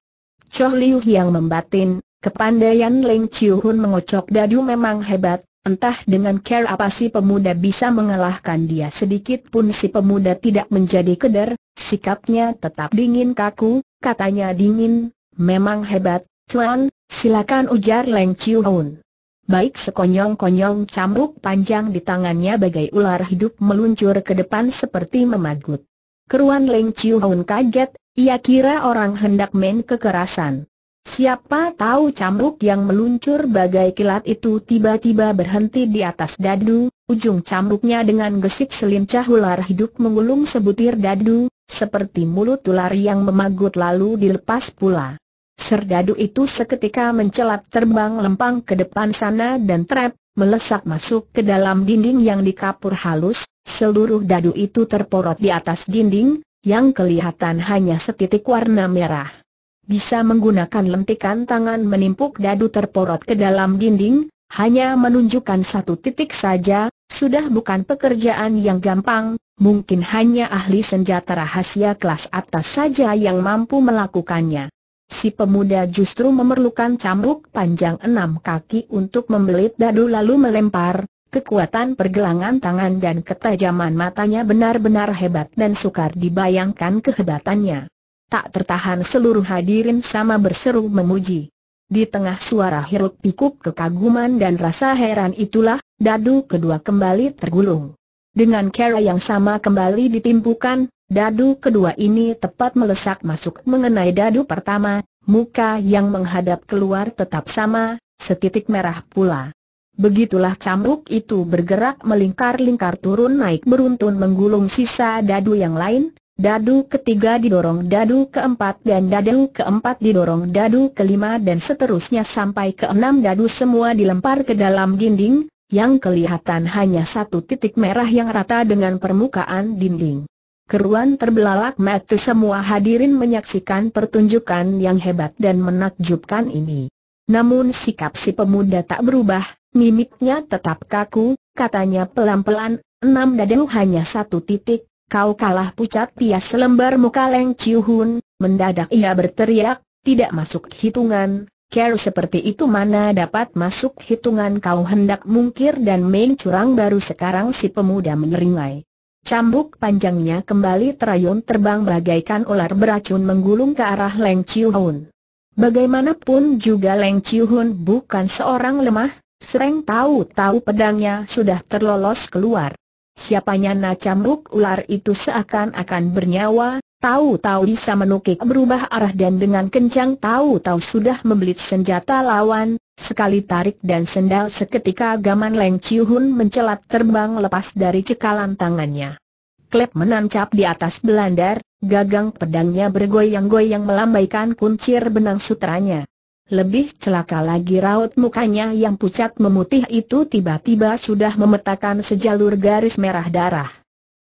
Choh Liu yang membatin, kepandaian Leng Chiu Hun mengocok dadu memang hebat, Entah dengan care apa si pemuda bisa mengalahkan dia sedikit pun si pemuda tidak menjadi keder, sikapnya tetap dingin kaku, katanya dingin, memang hebat, Tuan, silakan ujar Leng Chiu Baik sekonyong-konyong cambuk panjang di tangannya bagai ular hidup meluncur ke depan seperti memagut. Keruan Leng Chiu kaget, ia kira orang hendak main kekerasan. Siapa tahu cambuk yang meluncur bagai kilat itu tiba-tiba berhenti di atas dadu, ujung cambuknya dengan gesik selincah ular hidup menggulung sebutir dadu, seperti mulut ular yang memagut lalu dilepas pula. Serdadu itu seketika mencelat terbang lempang ke depan sana dan trep, melesat masuk ke dalam dinding yang dikapur halus, seluruh dadu itu terporot di atas dinding, yang kelihatan hanya setitik warna merah. Bisa menggunakan lentikan tangan menimpuk dadu terporot ke dalam dinding, hanya menunjukkan satu titik saja, sudah bukan pekerjaan yang gampang, mungkin hanya ahli senjata rahasia kelas atas saja yang mampu melakukannya. Si pemuda justru memerlukan cambuk panjang enam kaki untuk membelit dadu lalu melempar, Kekuatan pergelangan tangan dan ketajaman matanya benar-benar hebat dan sukar dibayangkan kehebatannya. Tak tertahan seluruh hadirin sama berseru memuji. Di tengah suara hiruk pikuk kekaguman dan rasa heran itulah, dadu kedua kembali tergulung. Dengan cara yang sama kembali ditimpukan, dadu kedua ini tepat melesak masuk mengenai dadu pertama, muka yang menghadap keluar tetap sama, setitik merah pula. Begitulah cambuk itu bergerak melingkar-lingkar turun naik beruntun menggulung sisa dadu yang lain, Dadu ketiga didorong dadu keempat dan dadu keempat didorong dadu kelima dan seterusnya sampai keenam dadu semua dilempar ke dalam dinding, yang kelihatan hanya satu titik merah yang rata dengan permukaan dinding. Keruan terbelalak mati semua hadirin menyaksikan pertunjukan yang hebat dan menakjubkan ini. Namun sikap si pemuda tak berubah, mimiknya tetap kaku, katanya pelan-pelan, enam dadu hanya satu titik, kau kalah pucat pias selembar muka Leng Chiu Hun, mendadak ia berteriak, tidak masuk hitungan, care seperti itu mana dapat masuk hitungan kau hendak mungkir dan main curang baru sekarang si pemuda menyeringai. Cambuk panjangnya kembali terayun terbang bagaikan ular beracun menggulung ke arah Leng Chiu Hun. Bagaimanapun juga Leng Chiu Hun bukan seorang lemah, sering tahu-tahu pedangnya sudah terlolos keluar. Siapanya ruk ular itu seakan-akan bernyawa, tahu-tahu bisa menukik berubah arah dan dengan kencang tahu-tahu sudah membelit senjata lawan, sekali tarik dan sendal seketika gaman Leng Chiu-hun mencelat terbang lepas dari cekalan tangannya. Klep menancap di atas belandar, gagang pedangnya bergoyang-goyang melambaikan kuncir benang sutranya. Lebih celaka lagi raut mukanya yang pucat memutih itu tiba-tiba sudah memetakan sejalur garis merah darah.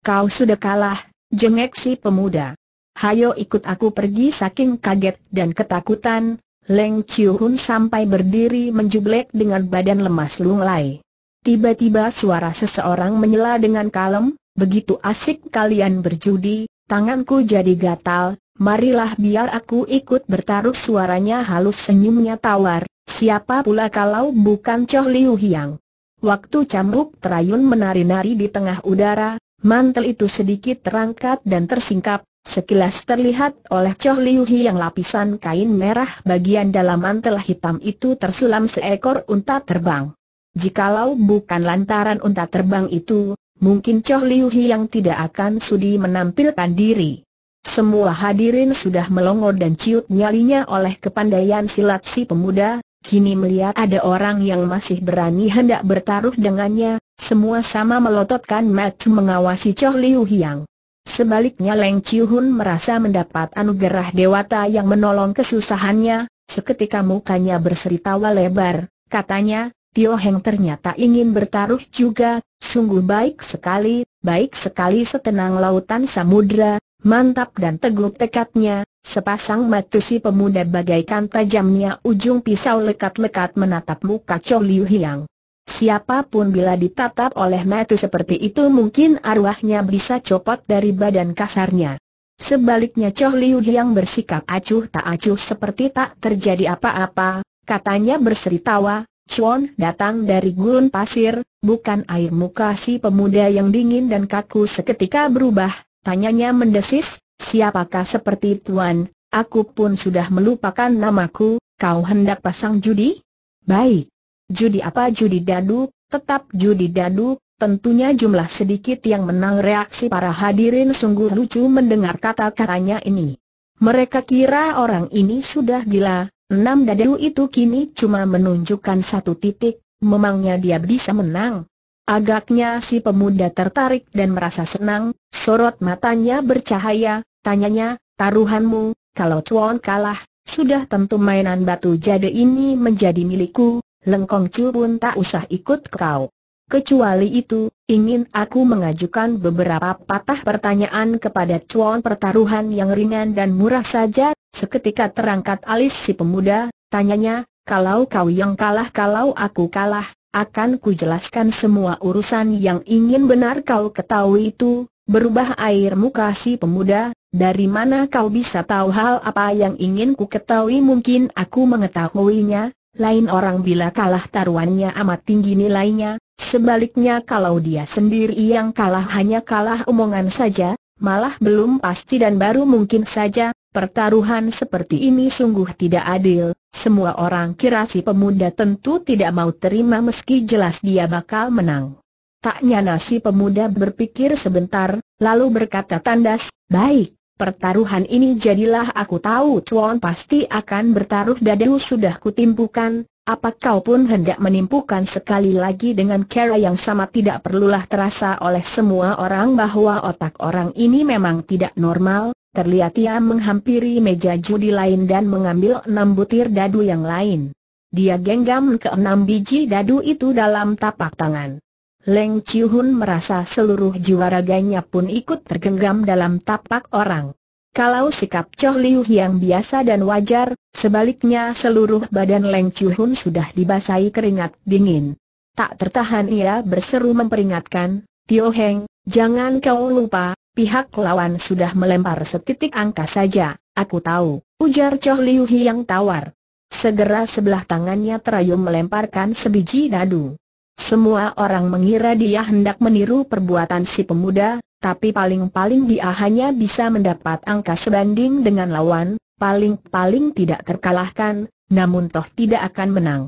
Kau sudah kalah, jengek si pemuda. Hayo ikut aku pergi saking kaget dan ketakutan, Leng Chiu sampai berdiri menjublek dengan badan lemas lunglai. Tiba-tiba suara seseorang menyela dengan kalem, begitu asik kalian berjudi, tanganku jadi gatal, Marilah biar aku ikut bertaruh suaranya halus senyumnya tawar, siapa pula kalau bukan Choh Liu Hiang. Waktu cambuk terayun menari-nari di tengah udara, mantel itu sedikit terangkat dan tersingkap, sekilas terlihat oleh Choh Liu Hiang lapisan kain merah bagian dalam mantel hitam itu tersulam seekor unta terbang. Jikalau bukan lantaran unta terbang itu, mungkin Choh Liu Hiang tidak akan sudi menampilkan diri. Semua hadirin sudah melongo dan ciut nyalinya oleh kepandaian silat si pemuda, kini melihat ada orang yang masih berani hendak bertaruh dengannya, semua sama melototkan mata mengawasi Choh Liu Hiang. Sebaliknya Leng Chiu Hun merasa mendapat anugerah dewata yang menolong kesusahannya, seketika mukanya berseri tawa lebar, katanya, Tio Heng ternyata ingin bertaruh juga, sungguh baik sekali, baik sekali setenang lautan samudra, Mantap dan teguh tekadnya, sepasang mata si pemuda bagaikan tajamnya ujung pisau lekat-lekat menatap muka Cho Liu Hiang. Siapapun bila ditatap oleh mata seperti itu mungkin arwahnya bisa copot dari badan kasarnya. Sebaliknya Cho Liu Hiang bersikap acuh tak acuh seperti tak terjadi apa-apa, katanya berseri tawa, Chuan datang dari gurun pasir, bukan air muka si pemuda yang dingin dan kaku seketika berubah, Tanyanya mendesis, siapakah seperti tuan, aku pun sudah melupakan namaku, kau hendak pasang judi? Baik. Judi apa judi dadu, tetap judi dadu, Tentunya jumlah sedikit yang menang reaksi para hadirin sungguh lucu mendengar kata-katanya ini. Mereka kira orang ini sudah gila, enam dadu itu kini cuma menunjukkan satu titik, memangnya dia bisa menang. Agaknya si pemuda tertarik dan merasa senang, sorot matanya bercahaya, tanyanya, taruhanmu, kalau cuan kalah, sudah tentu mainan batu jade ini menjadi milikku, Lengkong cu pun tak usah ikut kau. Kecuali itu, ingin aku mengajukan beberapa patah pertanyaan kepada cuan pertaruhan yang ringan dan murah saja, seketika terangkat alis si pemuda, tanyanya, kalau kau yang kalah kalau aku kalah, akan ku jelaskan semua urusan yang ingin benar kau ketahui itu, berubah air muka si pemuda, dari mana kau bisa tahu hal apa yang ingin ku ketahui mungkin aku mengetahuinya, lain orang bila kalah taruhannya amat tinggi nilainya, sebaliknya kalau dia sendiri yang kalah hanya kalah omongan saja, malah belum pasti dan baru mungkin saja, Pertaruhan seperti ini sungguh tidak adil, semua orang kira si pemuda tentu tidak mau terima meski jelas dia bakal menang. Tak nyana si pemuda berpikir sebentar, lalu berkata tandas, baik, pertaruhan ini jadilah aku tahu Chuan pasti akan bertaruh dadu sudah kutimpukan, apa kau pun hendak menimpukan sekali lagi dengan cara yang sama tidak perlulah terasa oleh semua orang bahwa otak orang ini memang tidak normal, Terlihat ia menghampiri meja judi lain dan mengambil enam butir dadu yang lain. Dia genggam ke enam biji dadu itu dalam tapak tangan. Leng Chihun merasa seluruh jiwa raganya pun ikut tergenggam dalam tapak orang. Kalau sikap Choh Liu yang biasa dan wajar, sebaliknya seluruh badan Leng Chihun sudah dibasahi keringat dingin. Tak tertahan ia berseru memperingatkan, Tio Heng, jangan kau lupa, Pihak lawan sudah melempar setitik angka saja, aku tahu, ujar Choh Liu yang tawar. Segera sebelah tangannya terayu melemparkan sebiji dadu. Semua orang mengira dia hendak meniru perbuatan si pemuda, tapi paling-paling dia hanya bisa mendapat angka sebanding dengan lawan, paling-paling tidak terkalahkan, namun toh tidak akan menang.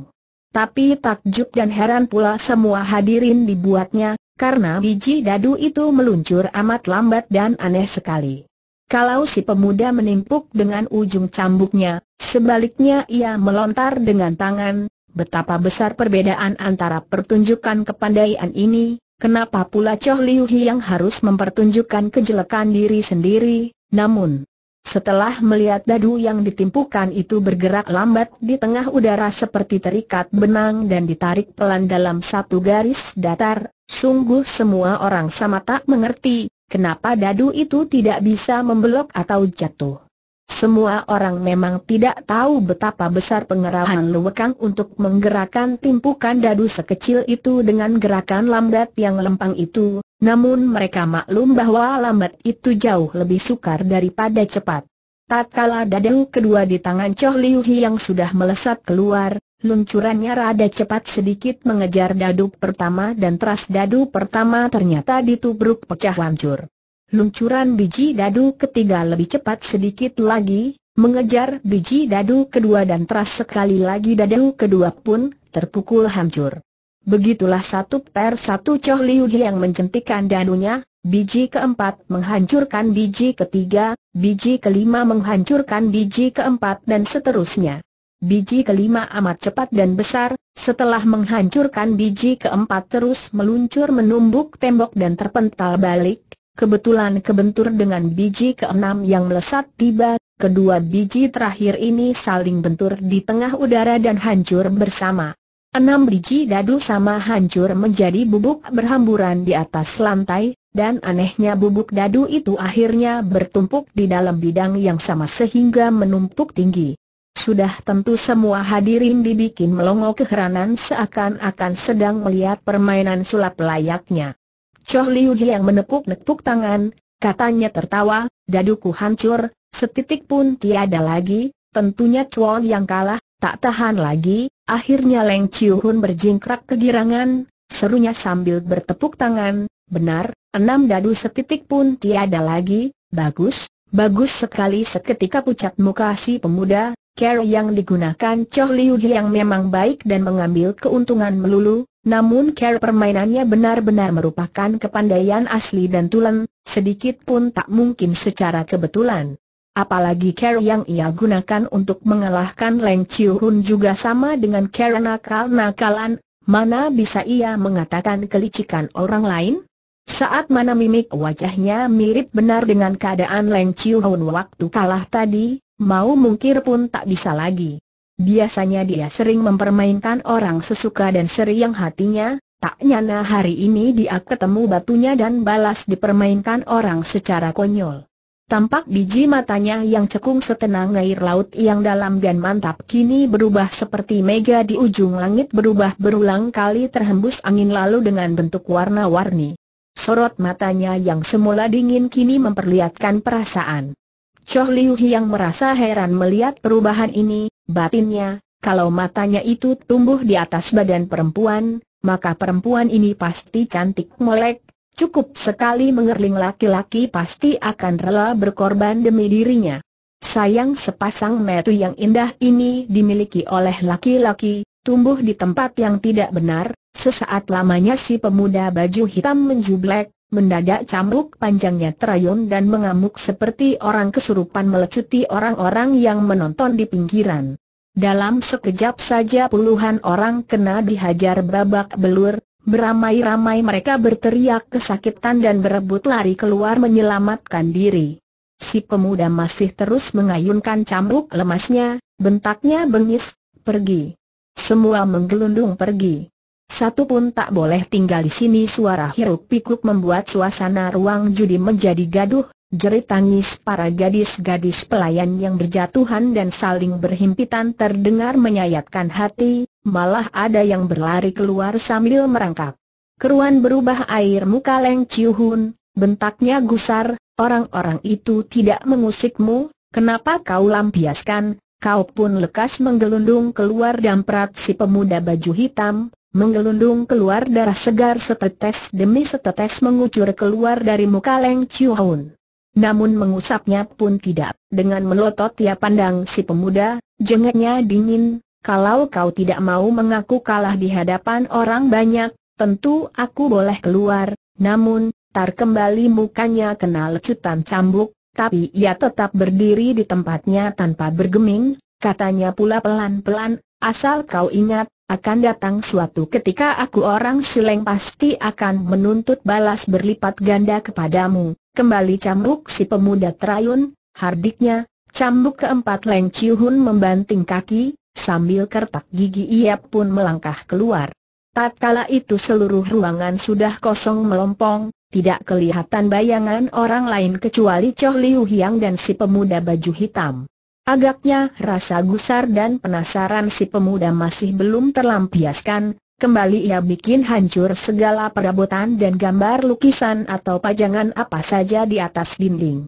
Tapi takjub dan heran pula semua hadirin dibuatnya, karena biji dadu itu meluncur amat lambat dan aneh sekali. Kalau si pemuda menimpuk dengan ujung cambuknya, sebaliknya ia melontar dengan tangan, betapa besar perbedaan antara pertunjukan kepandaian ini, kenapa pula Choh Liu Hi yang harus mempertunjukkan kejelekan diri sendiri, namun, setelah melihat dadu yang ditimpukan itu bergerak lambat di tengah udara seperti terikat benang dan ditarik pelan dalam satu garis datar, sungguh semua orang sama tak mengerti, kenapa dadu itu tidak bisa membelok atau jatuh. Semua orang memang tidak tahu betapa besar pengerahan Luwekang untuk menggerakkan timpukan dadu sekecil itu dengan gerakan lambat yang lempang itu, namun mereka maklum bahwa lambat itu jauh lebih sukar daripada cepat. Tatkala dadu kedua di tangan Choh Liu Hi yang sudah melesat keluar, luncurannya rada cepat sedikit mengejar dadu pertama dan teras dadu pertama ternyata ditubruk pecah hancur. Luncuran biji dadu ketiga lebih cepat sedikit lagi, mengejar biji dadu kedua dan teras sekali lagi dadu kedua pun terpukul hancur. Begitulah satu per satu Choh Liu yang menjentikan dadunya, biji keempat menghancurkan biji ketiga, biji kelima menghancurkan biji keempat dan seterusnya. Biji kelima amat cepat dan besar, setelah menghancurkan biji keempat terus meluncur menumbuk tembok dan terpental balik, kebetulan kebentur dengan biji keenam yang melesat tiba, kedua biji terakhir ini saling bentur di tengah udara dan hancur bersama. Enam biji dadu sama hancur menjadi bubuk berhamburan di atas lantai, dan anehnya bubuk dadu itu akhirnya bertumpuk di dalam bidang yang sama sehingga menumpuk tinggi. Sudah tentu semua hadirin dibikin melongo keheranan seakan-akan sedang melihat permainan sulap layaknya. Choh Liu yang menepuk-nepuk tangan, katanya tertawa, daduku hancur, setitik pun tiada lagi, tentunya Chuan yang kalah, tak tahan lagi, akhirnya Leng Chiu Hun berjingkrak kegirangan, serunya sambil bertepuk tangan, benar, enam dadu setitik pun tiada lagi, bagus, bagus sekali seketika pucat muka si pemuda, care yang digunakan Choh Liu yang memang baik dan mengambil keuntungan melulu, namun cara permainannya benar-benar merupakan kepandaian asli dan tulen, sedikit pun tak mungkin secara kebetulan. Apalagi cara yang ia gunakan untuk mengalahkan Leng Chiu Hun juga sama dengan cara nakal-nakalan, mana bisa ia mengatakan kelicikan orang lain? Saat mana mimik wajahnya mirip benar dengan keadaan Leng Chiu Hun waktu kalah tadi, mau mungkir pun tak bisa lagi. Biasanya dia sering mempermainkan orang sesuka dan seri yang hatinya, tak nyana hari ini dia ketemu batunya dan balas dipermainkan orang secara konyol. Tampak biji matanya yang cekung setenang air laut yang dalam dan mantap kini berubah seperti mega di ujung langit berubah berulang kali terhembus angin lalu dengan bentuk warna-warni. Sorot matanya yang semula dingin kini memperlihatkan perasaan. Choh Liu yang merasa heran melihat perubahan ini, batinnya, kalau matanya itu tumbuh di atas badan perempuan, maka perempuan ini pasti cantik melek, cukup sekali mengerling laki-laki pasti akan rela berkorban demi dirinya. Sayang sepasang metu yang indah ini dimiliki oleh laki-laki, tumbuh di tempat yang tidak benar, sesaat lamanya si pemuda baju hitam menjublek, Mendadak cambuk panjangnya terayun dan mengamuk seperti orang kesurupan melecuti orang-orang yang menonton di pinggiran. Dalam sekejap saja puluhan orang kena dihajar babak belur, beramai-ramai mereka berteriak kesakitan dan berebut lari keluar menyelamatkan diri. Si pemuda masih terus mengayunkan cambuk lemasnya, bentaknya bengis, pergi. Semua menggelundung pergi. Satu pun tak boleh tinggal di sini suara hiruk pikuk membuat suasana ruang judi menjadi gaduh, jerit tangis para gadis-gadis pelayan yang berjatuhan dan saling berhimpitan terdengar menyayatkan hati, malah ada yang berlari keluar sambil merangkak. Keruan berubah air muka Leng Chiu Hun, bentaknya gusar, orang-orang itu tidak mengusikmu, kenapa kau lampiaskan, kau pun lekas menggelundung keluar damprat si pemuda baju hitam, Menggelundung keluar darah segar setetes demi setetes mengucur keluar dari muka Leng Chiu Namun mengusapnya pun tidak. Dengan melotot ia pandang si pemuda, jengeknya dingin, kalau kau tidak mau mengaku kalah di hadapan orang banyak, tentu aku boleh keluar, namun, tar kembali mukanya kena lecutan cambuk, tapi ia tetap berdiri di tempatnya tanpa bergeming, katanya pula pelan-pelan, asal kau ingat, akan datang suatu ketika aku orang sileng pasti akan menuntut balas berlipat ganda kepadamu. Kembali cambuk si pemuda terayun, hardiknya, cambuk keempat Leng ciuhun membanting kaki, sambil kertak gigi ia pun melangkah keluar. Tak kala itu seluruh ruangan sudah kosong melompong, tidak kelihatan bayangan orang lain kecuali Choh Liu Hiang dan si pemuda baju hitam. Agaknya rasa gusar dan penasaran si pemuda masih belum terlampiaskan, kembali ia bikin hancur segala perabotan dan gambar lukisan atau pajangan apa saja di atas dinding.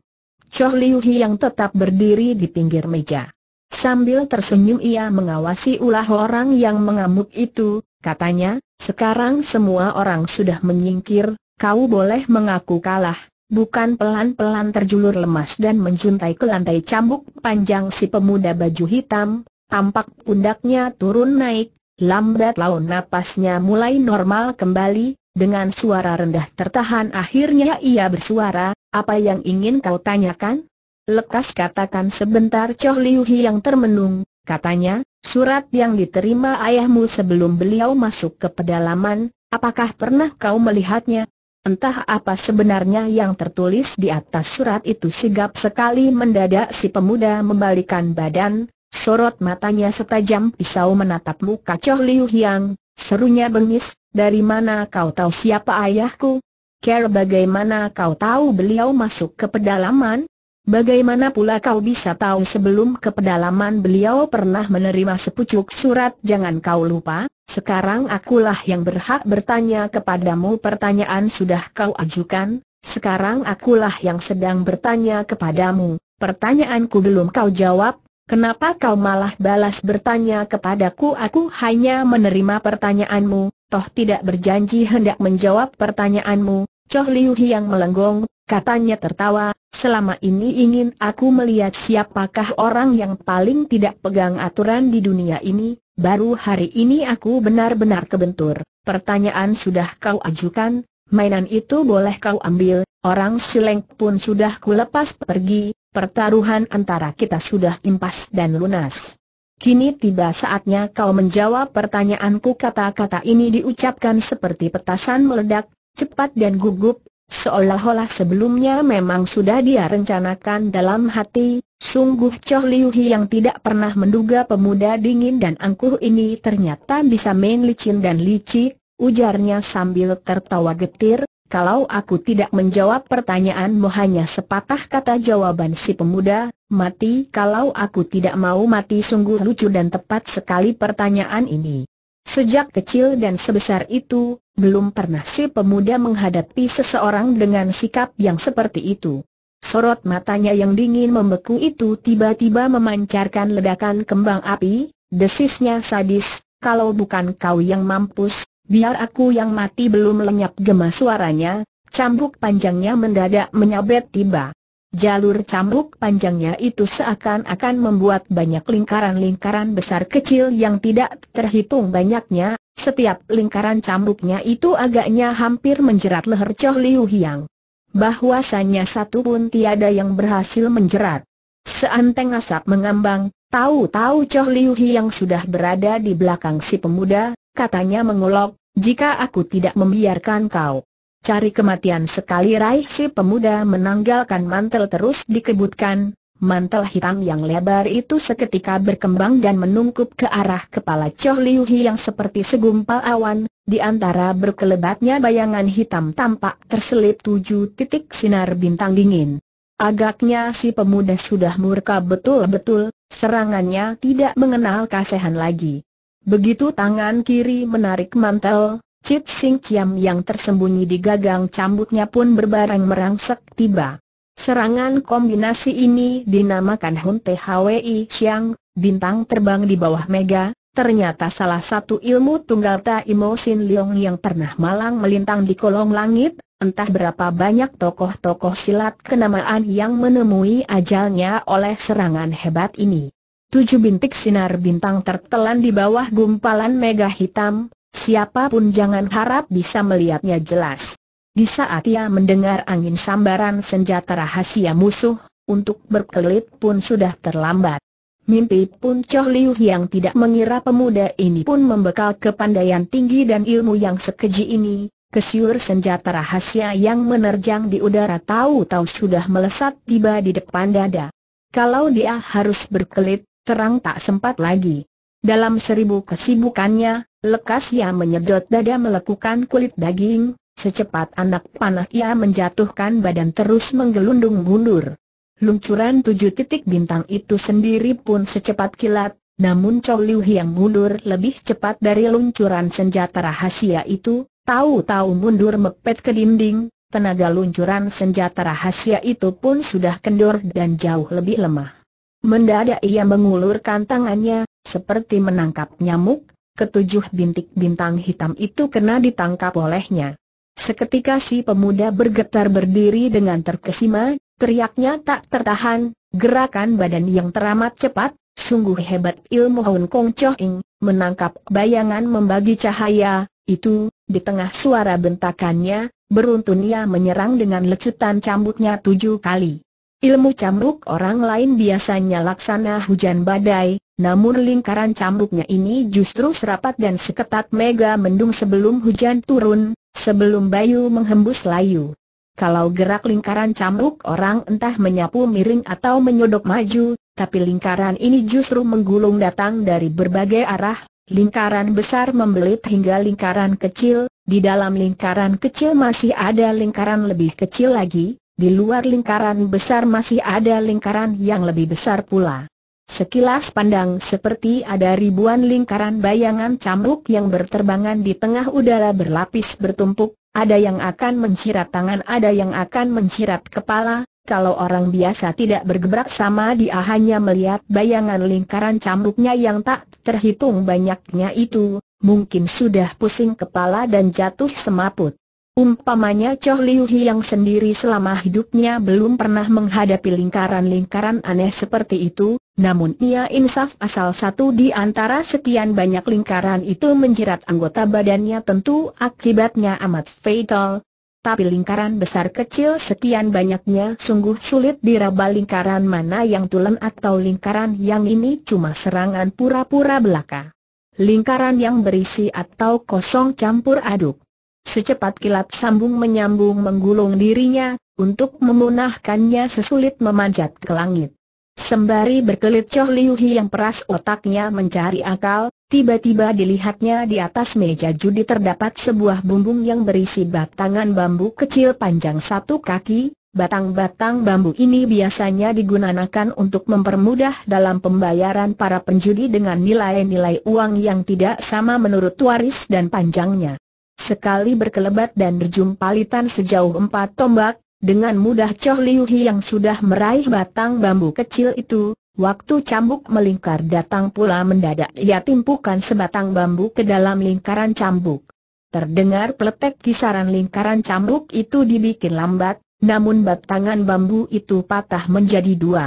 Choh Liu Hi yang tetap berdiri di pinggir meja. Sambil tersenyum ia mengawasi ulah orang yang mengamuk itu, katanya, sekarang semua orang sudah menyingkir, kau boleh mengaku kalah, bukan pelan-pelan terjulur lemas dan menjuntai ke lantai cambuk panjang si pemuda baju hitam, tampak pundaknya turun naik, lambat laun napasnya mulai normal kembali, dengan suara rendah tertahan akhirnya ia bersuara, apa yang ingin kau tanyakan? Lekas katakan sebentar Choh Liu Hi yang termenung, katanya, surat yang diterima ayahmu sebelum beliau masuk ke pedalaman, apakah pernah kau melihatnya? Entah apa sebenarnya yang tertulis di atas surat itu sigap sekali mendadak si pemuda membalikan badan, sorot matanya setajam pisau menatap muka Choh Liu Hiang, serunya bengis, dari mana kau tahu siapa ayahku? Care bagaimana kau tahu beliau masuk ke pedalaman? Bagaimana pula kau bisa tahu sebelum ke pedalaman beliau pernah menerima sepucuk surat Jangan kau lupa, sekarang akulah yang berhak bertanya kepadamu pertanyaan sudah kau ajukan, sekarang akulah yang sedang bertanya kepadamu, pertanyaanku belum kau jawab, kenapa kau malah balas bertanya kepadaku aku hanya menerima pertanyaanmu, toh tidak berjanji hendak menjawab pertanyaanmu, Choh Liu yang melenggong, katanya tertawa, Selama ini ingin aku melihat siapakah orang yang paling tidak pegang aturan di dunia ini, baru hari ini aku benar-benar kebentur. Pertanyaan sudah kau ajukan, mainan itu boleh kau ambil, orang sileng pun sudah kulepas pergi, pertaruhan antara kita sudah impas dan lunas. Kini tiba saatnya kau menjawab pertanyaanku kata-kata ini diucapkan seperti petasan meledak, cepat dan gugup, Seolah-olah sebelumnya memang sudah dia rencanakan dalam hati, sungguh Choh Liu yang tidak pernah menduga pemuda dingin dan angkuh ini ternyata bisa main licin dan licik, ujarnya sambil tertawa getir, kalau aku tidak menjawab pertanyaanmu hanya sepatah kata jawaban si pemuda, mati kalau aku tidak mau mati sungguh lucu dan tepat sekali pertanyaan ini. Sejak kecil dan sebesar itu, belum pernah si pemuda menghadapi seseorang dengan sikap yang seperti itu. Sorot matanya yang dingin membeku itu tiba-tiba memancarkan ledakan kembang api, desisnya sadis, kalau bukan kau yang mampus, biar aku yang mati belum lenyap gemas suaranya, cambuk panjangnya mendadak menyabet tiba. Jalur cambuk panjangnya itu seakan-akan membuat banyak lingkaran-lingkaran besar kecil yang tidak terhitung banyaknya, setiap lingkaran cambuknya itu agaknya hampir menjerat leher Choh Liu Hiang. Bahwasanya satu pun tiada yang berhasil menjerat. Seanteng asap mengambang, tahu-tahu Choh Liu Hiang sudah berada di belakang si pemuda, katanya mengolok, jika aku tidak membiarkan kau Cari kematian sekali raih si pemuda menanggalkan mantel terus dikebutkan, mantel hitam yang lebar itu seketika berkembang dan menungkup ke arah kepala Choh Liu Hi yang seperti segumpal awan, di antara berkelebatnya bayangan hitam tampak terselip tujuh titik sinar bintang dingin. Agaknya si pemuda sudah murka betul-betul, serangannya tidak mengenal kasihan lagi. Begitu tangan kiri menarik mantel, Cit Sing Ciam yang tersembunyi di gagang cambuknya pun berbareng merangsek tiba. Serangan kombinasi ini dinamakan Hun Hwi Siang, bintang terbang di bawah Mega, ternyata salah satu ilmu tunggal Imo Sin Leong yang pernah malang melintang di kolong langit, entah berapa banyak tokoh-tokoh silat kenamaan yang menemui ajalnya oleh serangan hebat ini. Tujuh bintik sinar bintang tertelan di bawah gumpalan mega hitam, siapapun jangan harap bisa melihatnya jelas. Di saat ia mendengar angin sambaran senjata rahasia musuh, untuk berkelit pun sudah terlambat. Mimpi pun Choh Liu yang tidak mengira pemuda ini pun membekal kepandaian tinggi dan ilmu yang sekeji ini, Kesiur senjata rahasia yang menerjang di udara tahu-tahu sudah melesat tiba di depan dada. Kalau dia harus berkelit, terang tak sempat lagi. Dalam seribu kesibukannya, Lekas ia menyedot dada melekukan kulit daging, secepat anak panah ia menjatuhkan badan terus menggelundung mundur. Luncuran tujuh titik bintang itu sendiri pun secepat kilat, namun Chow Liu yang mundur lebih cepat dari luncuran senjata rahasia itu, tahu-tahu mundur mepet ke dinding, tenaga luncuran senjata rahasia itu pun sudah kendor dan jauh lebih lemah. Mendadak ia mengulurkan tangannya, seperti menangkap nyamuk, ketujuh bintik bintang hitam itu kena ditangkap olehnya. Seketika si pemuda bergetar berdiri dengan terkesima, teriaknya tak tertahan, gerakan badan yang teramat cepat, sungguh hebat ilmu Hun Kong Cho Ing, menangkap bayangan membagi cahaya, itu, di tengah suara bentakannya, beruntun ia menyerang dengan lecutan cambuknya tujuh kali. Ilmu cambuk orang lain biasanya laksana hujan badai, namun lingkaran cambuknya ini justru serapat dan seketat mega mendung sebelum hujan turun, sebelum bayu menghembus layu. Kalau gerak lingkaran cambuk orang entah menyapu miring atau menyodok maju, tapi lingkaran ini justru menggulung datang dari berbagai arah, lingkaran besar membelit hingga lingkaran kecil, di dalam lingkaran kecil masih ada lingkaran lebih kecil lagi, di luar lingkaran besar masih ada lingkaran yang lebih besar pula. Sekilas pandang seperti ada ribuan lingkaran bayangan cambuk yang berterbangan di tengah udara berlapis bertumpuk, ada yang akan mencirat tangan ada yang akan mencirat kepala, kalau orang biasa tidak bergebrak sama dia hanya melihat bayangan lingkaran cambuknya yang tak terhitung banyaknya itu, mungkin sudah pusing kepala dan jatuh semaput. Umpamanya Choh Liu yang sendiri selama hidupnya belum pernah menghadapi lingkaran-lingkaran aneh seperti itu, namun ia insaf asal satu di antara sekian banyak lingkaran itu menjerat anggota badannya tentu akibatnya amat fatal. Tapi lingkaran besar kecil sekian banyaknya sungguh sulit diraba lingkaran mana yang tulen atau lingkaran yang ini cuma serangan pura-pura belaka. Lingkaran yang berisi atau kosong campur aduk. Secepat kilat sambung menyambung menggulung dirinya, untuk memunahkannya sesulit memanjat ke langit. Sembari berkelit Choh Liu Hi yang peras otaknya mencari akal, tiba-tiba dilihatnya di atas meja judi terdapat sebuah bumbung yang berisi batangan bambu kecil panjang satu kaki, Batang-batang bambu ini biasanya digunakan untuk mempermudah dalam pembayaran para penjudi dengan nilai-nilai uang yang tidak sama menurut waris dan panjangnya. Sekali berkelebat dan berjumpalitan sejauh empat tombak, dengan mudah Choh Liu Hi yang sudah meraih batang bambu kecil itu, waktu cambuk melingkar datang pula mendadak ia timpukan sebatang bambu ke dalam lingkaran cambuk. Terdengar peletek kisaran lingkaran cambuk itu dibikin lambat, namun batangan bambu itu patah menjadi dua.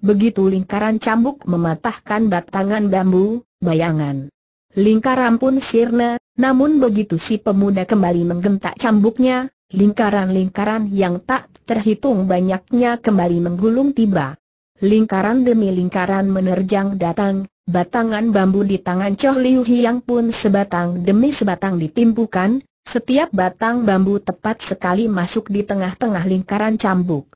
Begitu lingkaran cambuk mematahkan batangan bambu, bayangan Lingkaran pun sirna, namun begitu si pemuda kembali menggentak cambuknya, lingkaran-lingkaran yang tak terhitung banyaknya kembali menggulung tiba. Lingkaran demi lingkaran menerjang datang, batangan bambu di tangan Choh Liu Hiang pun sebatang demi sebatang ditimpukan, setiap batang bambu tepat sekali masuk di tengah-tengah lingkaran cambuk.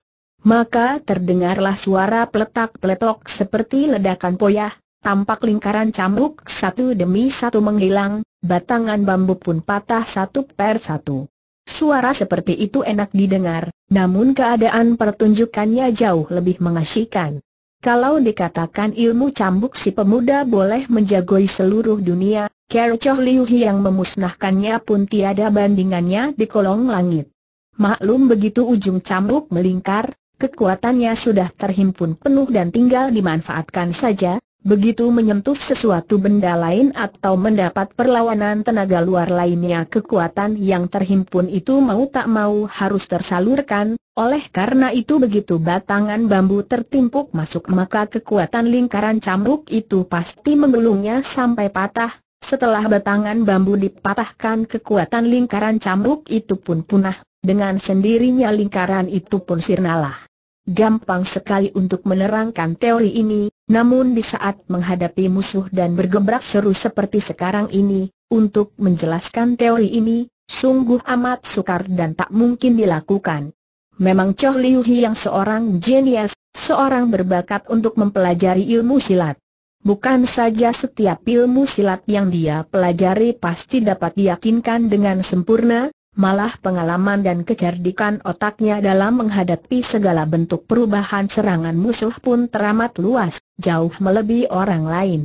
Maka terdengarlah suara peletak-peletok seperti ledakan poyah, Tampak lingkaran cambuk satu demi satu menghilang, batangan bambu pun patah satu per satu. Suara seperti itu enak didengar, namun keadaan pertunjukannya jauh lebih mengasyikan. Kalau dikatakan ilmu cambuk si pemuda boleh menjagoi seluruh dunia, Kercoh Liu yang memusnahkannya pun tiada bandingannya di kolong langit. Maklum begitu ujung cambuk melingkar, kekuatannya sudah terhimpun penuh dan tinggal dimanfaatkan saja, Begitu menyentuh sesuatu benda lain atau mendapat perlawanan tenaga luar lainnya kekuatan yang terhimpun itu mau tak mau harus tersalurkan, oleh karena itu begitu batangan bambu tertimpuk masuk maka kekuatan lingkaran cambuk itu pasti menggelungnya sampai patah, setelah batangan bambu dipatahkan kekuatan lingkaran cambuk itu pun punah, dengan sendirinya lingkaran itu pun sirnalah. Gampang sekali untuk menerangkan teori ini, namun di saat menghadapi musuh dan bergebrak seru seperti sekarang ini, untuk menjelaskan teori ini, sungguh amat sukar dan tak mungkin dilakukan. Memang Choh Liu Hi yang seorang jenius, seorang berbakat untuk mempelajari ilmu silat. Bukan saja setiap ilmu silat yang dia pelajari pasti dapat diyakinkan dengan sempurna, malah pengalaman dan kecerdikan otaknya dalam menghadapi segala bentuk perubahan serangan musuh pun teramat luas jauh melebihi orang lain.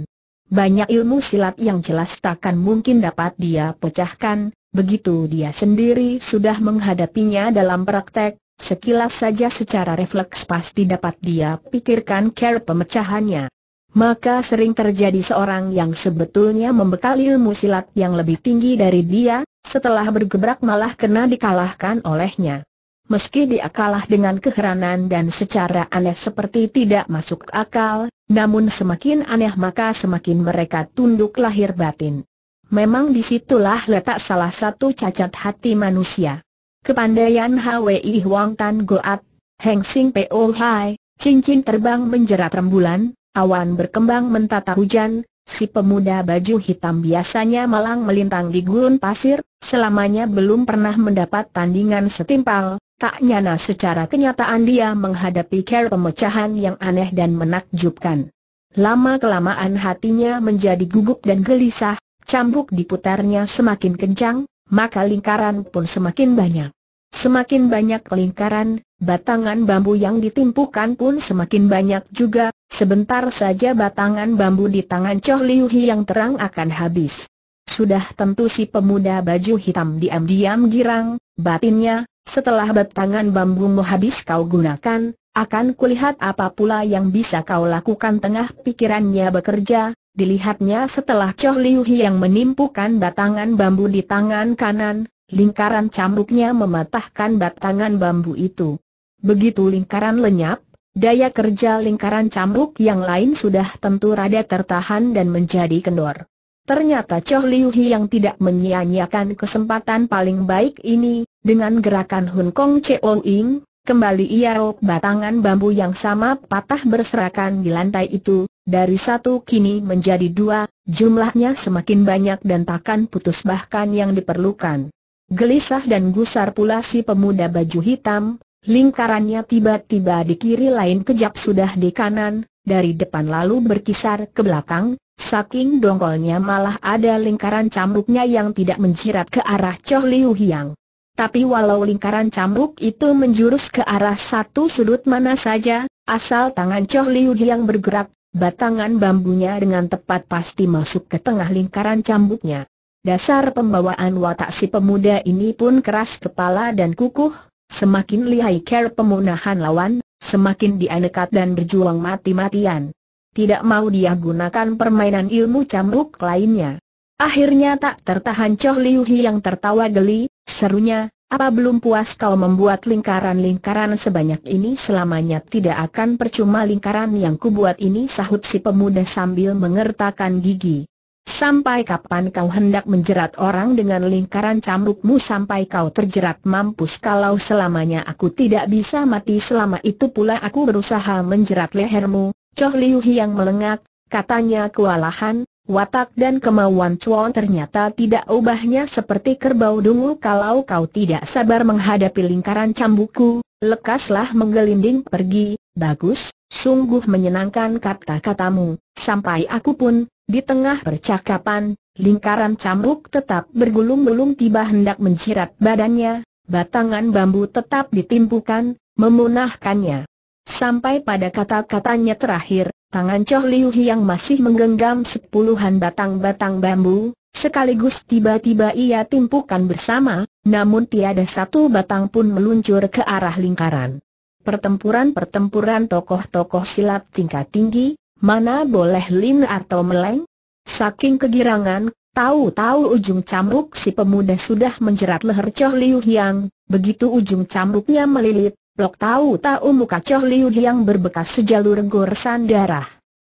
Banyak ilmu silat yang jelas takkan mungkin dapat dia pecahkan, begitu dia sendiri sudah menghadapinya dalam praktek, sekilas saja secara refleks pasti dapat dia pikirkan cara pemecahannya. Maka sering terjadi seorang yang sebetulnya membekali ilmu silat yang lebih tinggi dari dia, setelah bergebrak malah kena dikalahkan olehnya. Meski dia kalah dengan keheranan dan secara aneh seperti tidak masuk akal, namun semakin aneh maka semakin mereka tunduk lahir batin. Memang disitulah letak salah satu cacat hati manusia. Kepandaian HWI Huang Tan Goat, Heng Sing Po Hai, cincin terbang menjerat rembulan, awan berkembang mentata hujan, si pemuda baju hitam biasanya malang melintang di gurun pasir, selamanya belum pernah mendapat tandingan setimpal, Tak nyana secara kenyataan dia menghadapi ker pemecahan yang aneh dan menakjubkan. Lama-kelamaan hatinya menjadi gugup dan gelisah, cambuk diputarnya semakin kencang, maka lingkaran pun semakin banyak. Semakin banyak lingkaran, batangan bambu yang ditimpukan pun semakin banyak juga, sebentar saja batangan bambu di tangan Choh Liu Hi yang terang akan habis sudah tentu si pemuda baju hitam diam-diam girang, batinnya, setelah batangan bambu mu habis kau gunakan, akan kulihat apa pula yang bisa kau lakukan tengah pikirannya bekerja, dilihatnya setelah Choh Liu yang menimpukan batangan bambu di tangan kanan, lingkaran cambuknya mematahkan batangan bambu itu. Begitu lingkaran lenyap, daya kerja lingkaran cambuk yang lain sudah tentu rada tertahan dan menjadi kendor. Ternyata Choh Liu Hi yang tidak menyia-nyiakan kesempatan paling baik ini, dengan gerakan Hun Kong Cheo Ing, kembali ia iaok batangan bambu yang sama patah berserakan di lantai itu, dari satu kini menjadi dua, jumlahnya semakin banyak dan takkan putus bahkan yang diperlukan. Gelisah dan gusar pula si pemuda baju hitam, Lingkarannya tiba-tiba di kiri lain kejap sudah di kanan, dari depan lalu berkisar ke belakang, saking dongkolnya malah ada lingkaran cambuknya yang tidak menjirat ke arah Choh Liu Hiang. Tapi walau lingkaran cambuk itu menjurus ke arah satu sudut mana saja, asal tangan Choh Liu Hiang bergerak, batangan bambunya dengan tepat pasti masuk ke tengah lingkaran cambuknya. Dasar pembawaan watak si pemuda ini pun keras kepala dan kukuh, Semakin lihai care pemunahan lawan, semakin dia nekat dan berjuang mati-matian. Tidak mau dia gunakan permainan ilmu cambuk lainnya. Akhirnya tak tertahan Choh Liu Hi yang tertawa geli, serunya, apa belum puas kau membuat lingkaran-lingkaran sebanyak ini selamanya tidak akan percuma lingkaran yang kubuat ini sahut si pemuda sambil mengertakkan gigi. Sampai kapan kau hendak menjerat orang dengan lingkaran cambukmu sampai kau terjerat mampus kalau selamanya aku tidak bisa mati selama itu pula aku berusaha menjerat lehermu, Choh Liu yang melengak, katanya kewalahan, watak dan kemauan Chuan ternyata tidak ubahnya seperti kerbau dungu kalau kau tidak sabar menghadapi lingkaran cambukku, lekaslah menggelinding pergi, bagus, sungguh menyenangkan kata-katamu, sampai aku pun di tengah percakapan, lingkaran cambuk tetap bergulung-gulung tiba hendak mencirat badannya, batangan bambu tetap ditimpukan, memunahkannya. Sampai pada kata-katanya terakhir, tangan Choh Liu yang masih menggenggam sepuluhan batang-batang bambu, sekaligus tiba-tiba ia timpukan bersama, namun tiada satu batang pun meluncur ke arah lingkaran. Pertempuran-pertempuran tokoh-tokoh silat tingkat tinggi, Mana boleh lin atau meleng? Saking kegirangan, tahu-tahu ujung cambuk si pemuda sudah menjerat leher Choh Liu Hiang, begitu ujung cambuknya melilit, blok tahu-tahu muka Choh Liu Hiang berbekas sejalur goresan darah.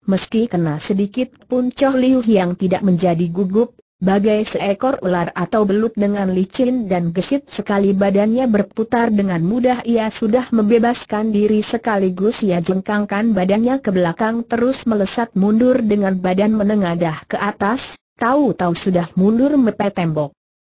Meski kena sedikit pun Choh Liu Hiang tidak menjadi gugup, Bagai seekor ular atau belut dengan licin dan gesit sekali badannya berputar dengan mudah ia sudah membebaskan diri sekaligus ia jengkangkan badannya ke belakang terus melesat mundur dengan badan menengadah ke atas, tahu-tahu sudah mundur mepet tembok.